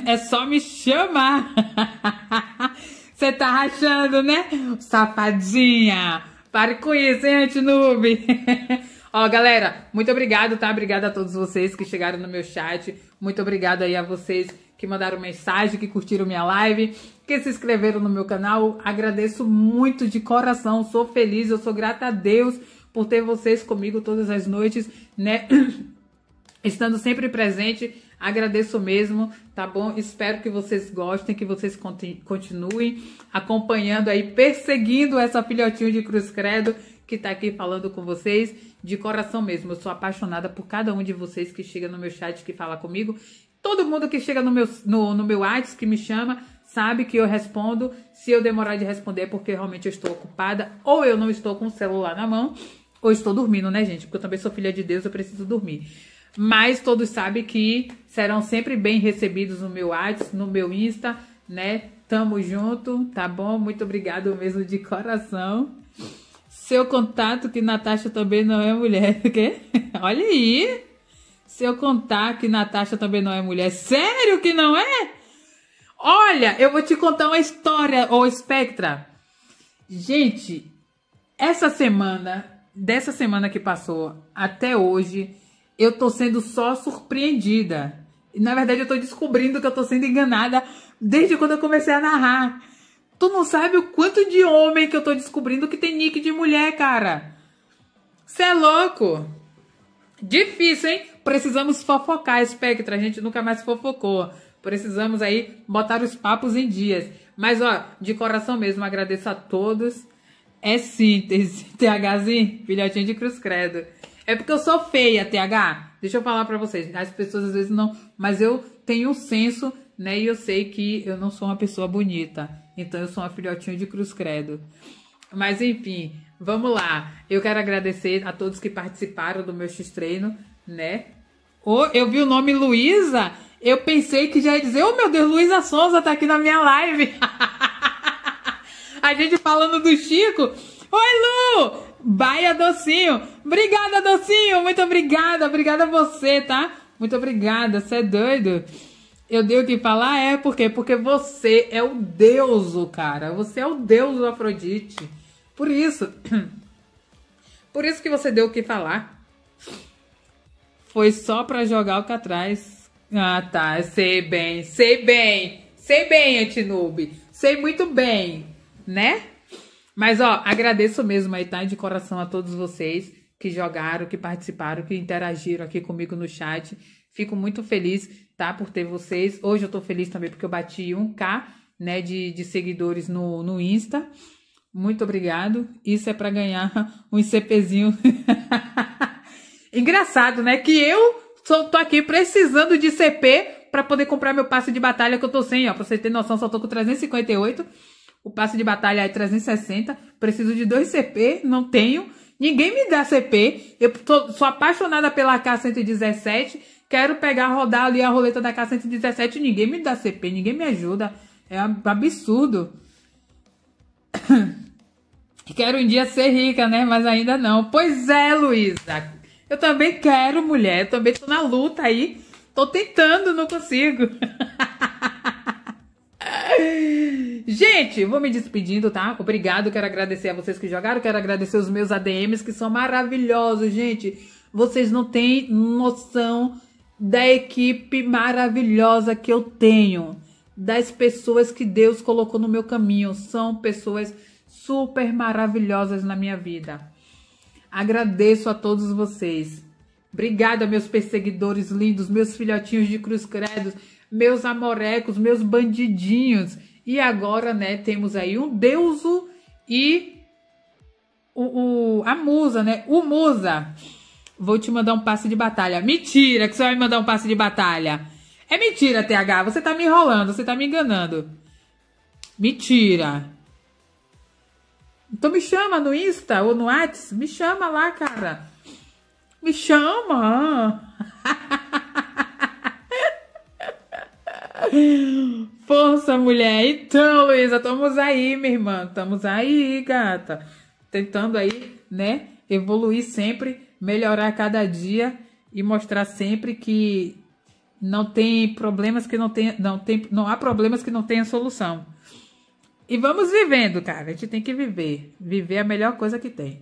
É só me chamar. (laughs) Você tá rachando, né? Safadinha! Pare com isso, hein, Antinube? (laughs) Ó, galera, muito obrigado, tá? Obrigada a todos vocês que chegaram no meu chat. Muito obrigada aí a vocês que mandaram mensagem, que curtiram minha live, que se inscreveram no meu canal. Agradeço muito de coração. Sou feliz, eu sou grata a Deus por ter vocês comigo todas as noites, né? (clears throat) Estando sempre presente Agradeço mesmo, tá bom? Espero que vocês gostem, que vocês continuem acompanhando aí, perseguindo essa filhotinha de Cruz Credo que tá aqui falando com vocês de coração mesmo. Eu sou apaixonada por cada um de vocês que chega no meu chat, que fala comigo. Todo mundo que chega no meu, no, no meu WhatsApp, que me chama, sabe que eu respondo. Se eu demorar de responder é porque realmente eu estou ocupada ou eu não estou com o celular na mão ou estou dormindo, né, gente? Porque eu também sou filha de Deus, eu preciso dormir. Mas todos sabem que serão sempre bem recebidos no meu WhatsApp, no meu Insta, né? Tamo junto, tá bom? Muito obrigado mesmo de coração. Seu contato, que Natasha também não é mulher, porque (laughs) olha aí. Seu contato, que Natasha também não é mulher. Sério que não é? Olha, eu vou te contar uma história, ou espectra. Gente, essa semana, dessa semana que passou até hoje, eu tô sendo só surpreendida. Na verdade, eu tô descobrindo que eu tô sendo enganada desde quando eu comecei a narrar. Tu não sabe o quanto de homem que eu tô descobrindo que tem nick de mulher, cara. Cê é louco. Difícil, hein? Precisamos fofocar, Spectra. A gente nunca mais fofocou. Precisamos aí botar os papos em dias. Mas, ó, de coração mesmo, agradeço a todos. É síntese. (laughs) THzinho, filhotinho de Cruz Credo. É porque eu sou feia, TH. Deixa eu falar para vocês. As pessoas às vezes não, mas eu tenho um senso, né? E eu sei que eu não sou uma pessoa bonita. Então eu sou uma filhotinha de cruz credo. Mas enfim, vamos lá. Eu quero agradecer a todos que participaram do meu X-treino, né? Oh, eu vi o nome Luísa, eu pensei que já ia dizer, oh meu Deus, Luísa Souza tá aqui na minha live. (laughs) a gente falando do Chico. Oi, Lu! Baia Docinho. Obrigada, Docinho. Muito obrigada. Obrigada a você, tá? Muito obrigada. Você é doido. Eu dei o que falar, é por quê? Porque você é o deuso, cara. Você é o deus do Afrodite. Por isso. (clears throat) Por isso que você deu o que falar. Foi só pra jogar o que atrás. Ah, tá. Sei bem. Sei bem. Sei bem, Antinoob. Sei muito bem. Né? Mas, ó, agradeço mesmo aí, tá? De coração a todos vocês que jogaram, que participaram, que interagiram aqui comigo no chat. Fico muito feliz, tá? Por ter vocês. Hoje eu tô feliz também porque eu bati 1K, né? De, de seguidores no, no Insta. Muito obrigado. Isso é para ganhar (laughs) um CPzinho. (laughs) Engraçado, né? Que eu só tô aqui precisando de CP para poder comprar meu passe de batalha que eu tô sem, ó. Pra vocês terem noção, só tô com 358. O passe de batalha é 360. Preciso de dois CP, não tenho. Ninguém me dá CP. Eu tô, sou apaixonada pela K117. Quero pegar, rodar ali a roleta da K117. Ninguém me dá CP, ninguém me ajuda. É absurdo. (coughs) Quero um dia ser rica, né? Mas ainda não. Pois é, Luísa. Eu também quero, mulher. Eu também tô na luta aí. Tô tentando, não consigo. (laughs) Gente, vou me despedindo, tá? Obrigado, quero agradecer a vocês que jogaram, quero agradecer os meus ADMs que são maravilhosos, gente. Vocês não têm noção da equipe maravilhosa que eu tenho, das pessoas que Deus colocou no meu caminho. São pessoas super maravilhosas na minha vida. Agradeço a todos vocês. Obrigada, meus perseguidores lindos, meus filhotinhos de cruz credos meus amorecos, meus bandidinhos. E agora, né, temos aí um deuso e o, o, a musa, né? O musa. Vou te mandar um passe de batalha. Mentira que você vai me mandar um passe de batalha. É mentira, TH. Você tá me enrolando, você tá me enganando. Mentira. Então me chama no Insta ou no Whats. Me chama lá, cara. Me chama. Força, mulher. Então, Luísa, estamos aí, minha irmã. Estamos aí, gata. Tentando aí, né? Evoluir sempre, melhorar cada dia e mostrar sempre que não tem problemas que não tem, não tem, não há problemas que não tenha solução. E vamos vivendo, cara. A gente tem que viver. Viver é a melhor coisa que tem.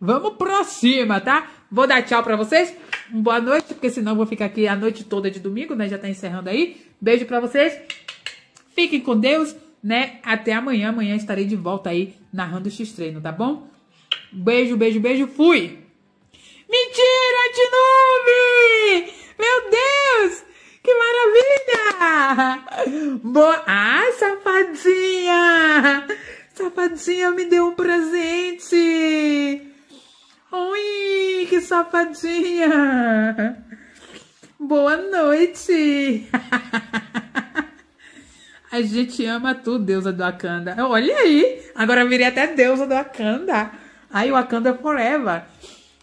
Vamos pra cima, tá? Vou dar tchau pra vocês. Boa noite, porque senão eu vou ficar aqui a noite toda de domingo, né? Já tá encerrando aí. Beijo para vocês. Fiquem com Deus, né? Até amanhã. Amanhã estarei de volta aí narrando o X-Treino, tá bom? Beijo, beijo, beijo. Fui! Mentira, de novo! Meu Deus! Que maravilha! Boa! Ah, safadinha! Safadinha me deu um presente! Ui, que safadinha! Boa noite! (laughs) a gente ama tu, deusa do Akanda. Olha aí! Agora eu virei até deusa do Akanda. Aí o Akanda Forever.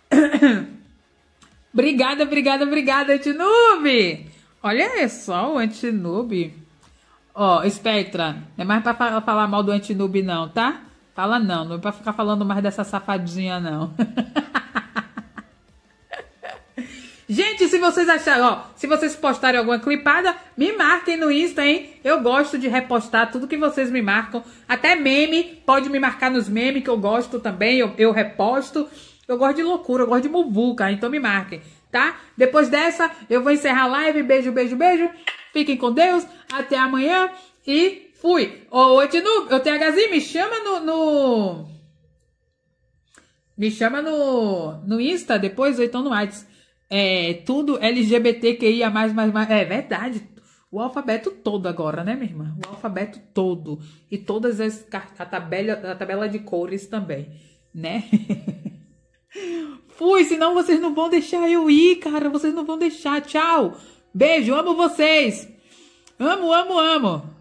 (coughs) obrigada, obrigada, obrigada, Antinube! Olha só o Antinube. Ó, Spectra, não é mais pra falar mal do Antinube não, tá? Fala não, não é pra ficar falando mais dessa safadinha não. (laughs) Gente, se vocês acharam, ó, se vocês postarem alguma clipada, me marquem no Insta, hein? Eu gosto de repostar tudo que vocês me marcam. Até meme, pode me marcar nos memes que eu gosto também, eu, eu reposto. Eu gosto de loucura, eu gosto de muvuca, então me marquem, tá? Depois dessa, eu vou encerrar a live. Beijo, beijo, beijo. Fiquem com Deus. Até amanhã e fui. Ô, ô eu tenho HZ, me chama no... no... Me chama no, no Insta depois ou então no WhatsApp é, tudo LGBTQIA+, é verdade, o alfabeto todo agora, né, minha irmã? O alfabeto todo. E todas as a tabela, a tabela de cores também, né? (laughs) Fui, senão vocês não vão deixar eu ir, cara. Vocês não vão deixar. Tchau. Beijo, amo vocês. Amo, amo, amo.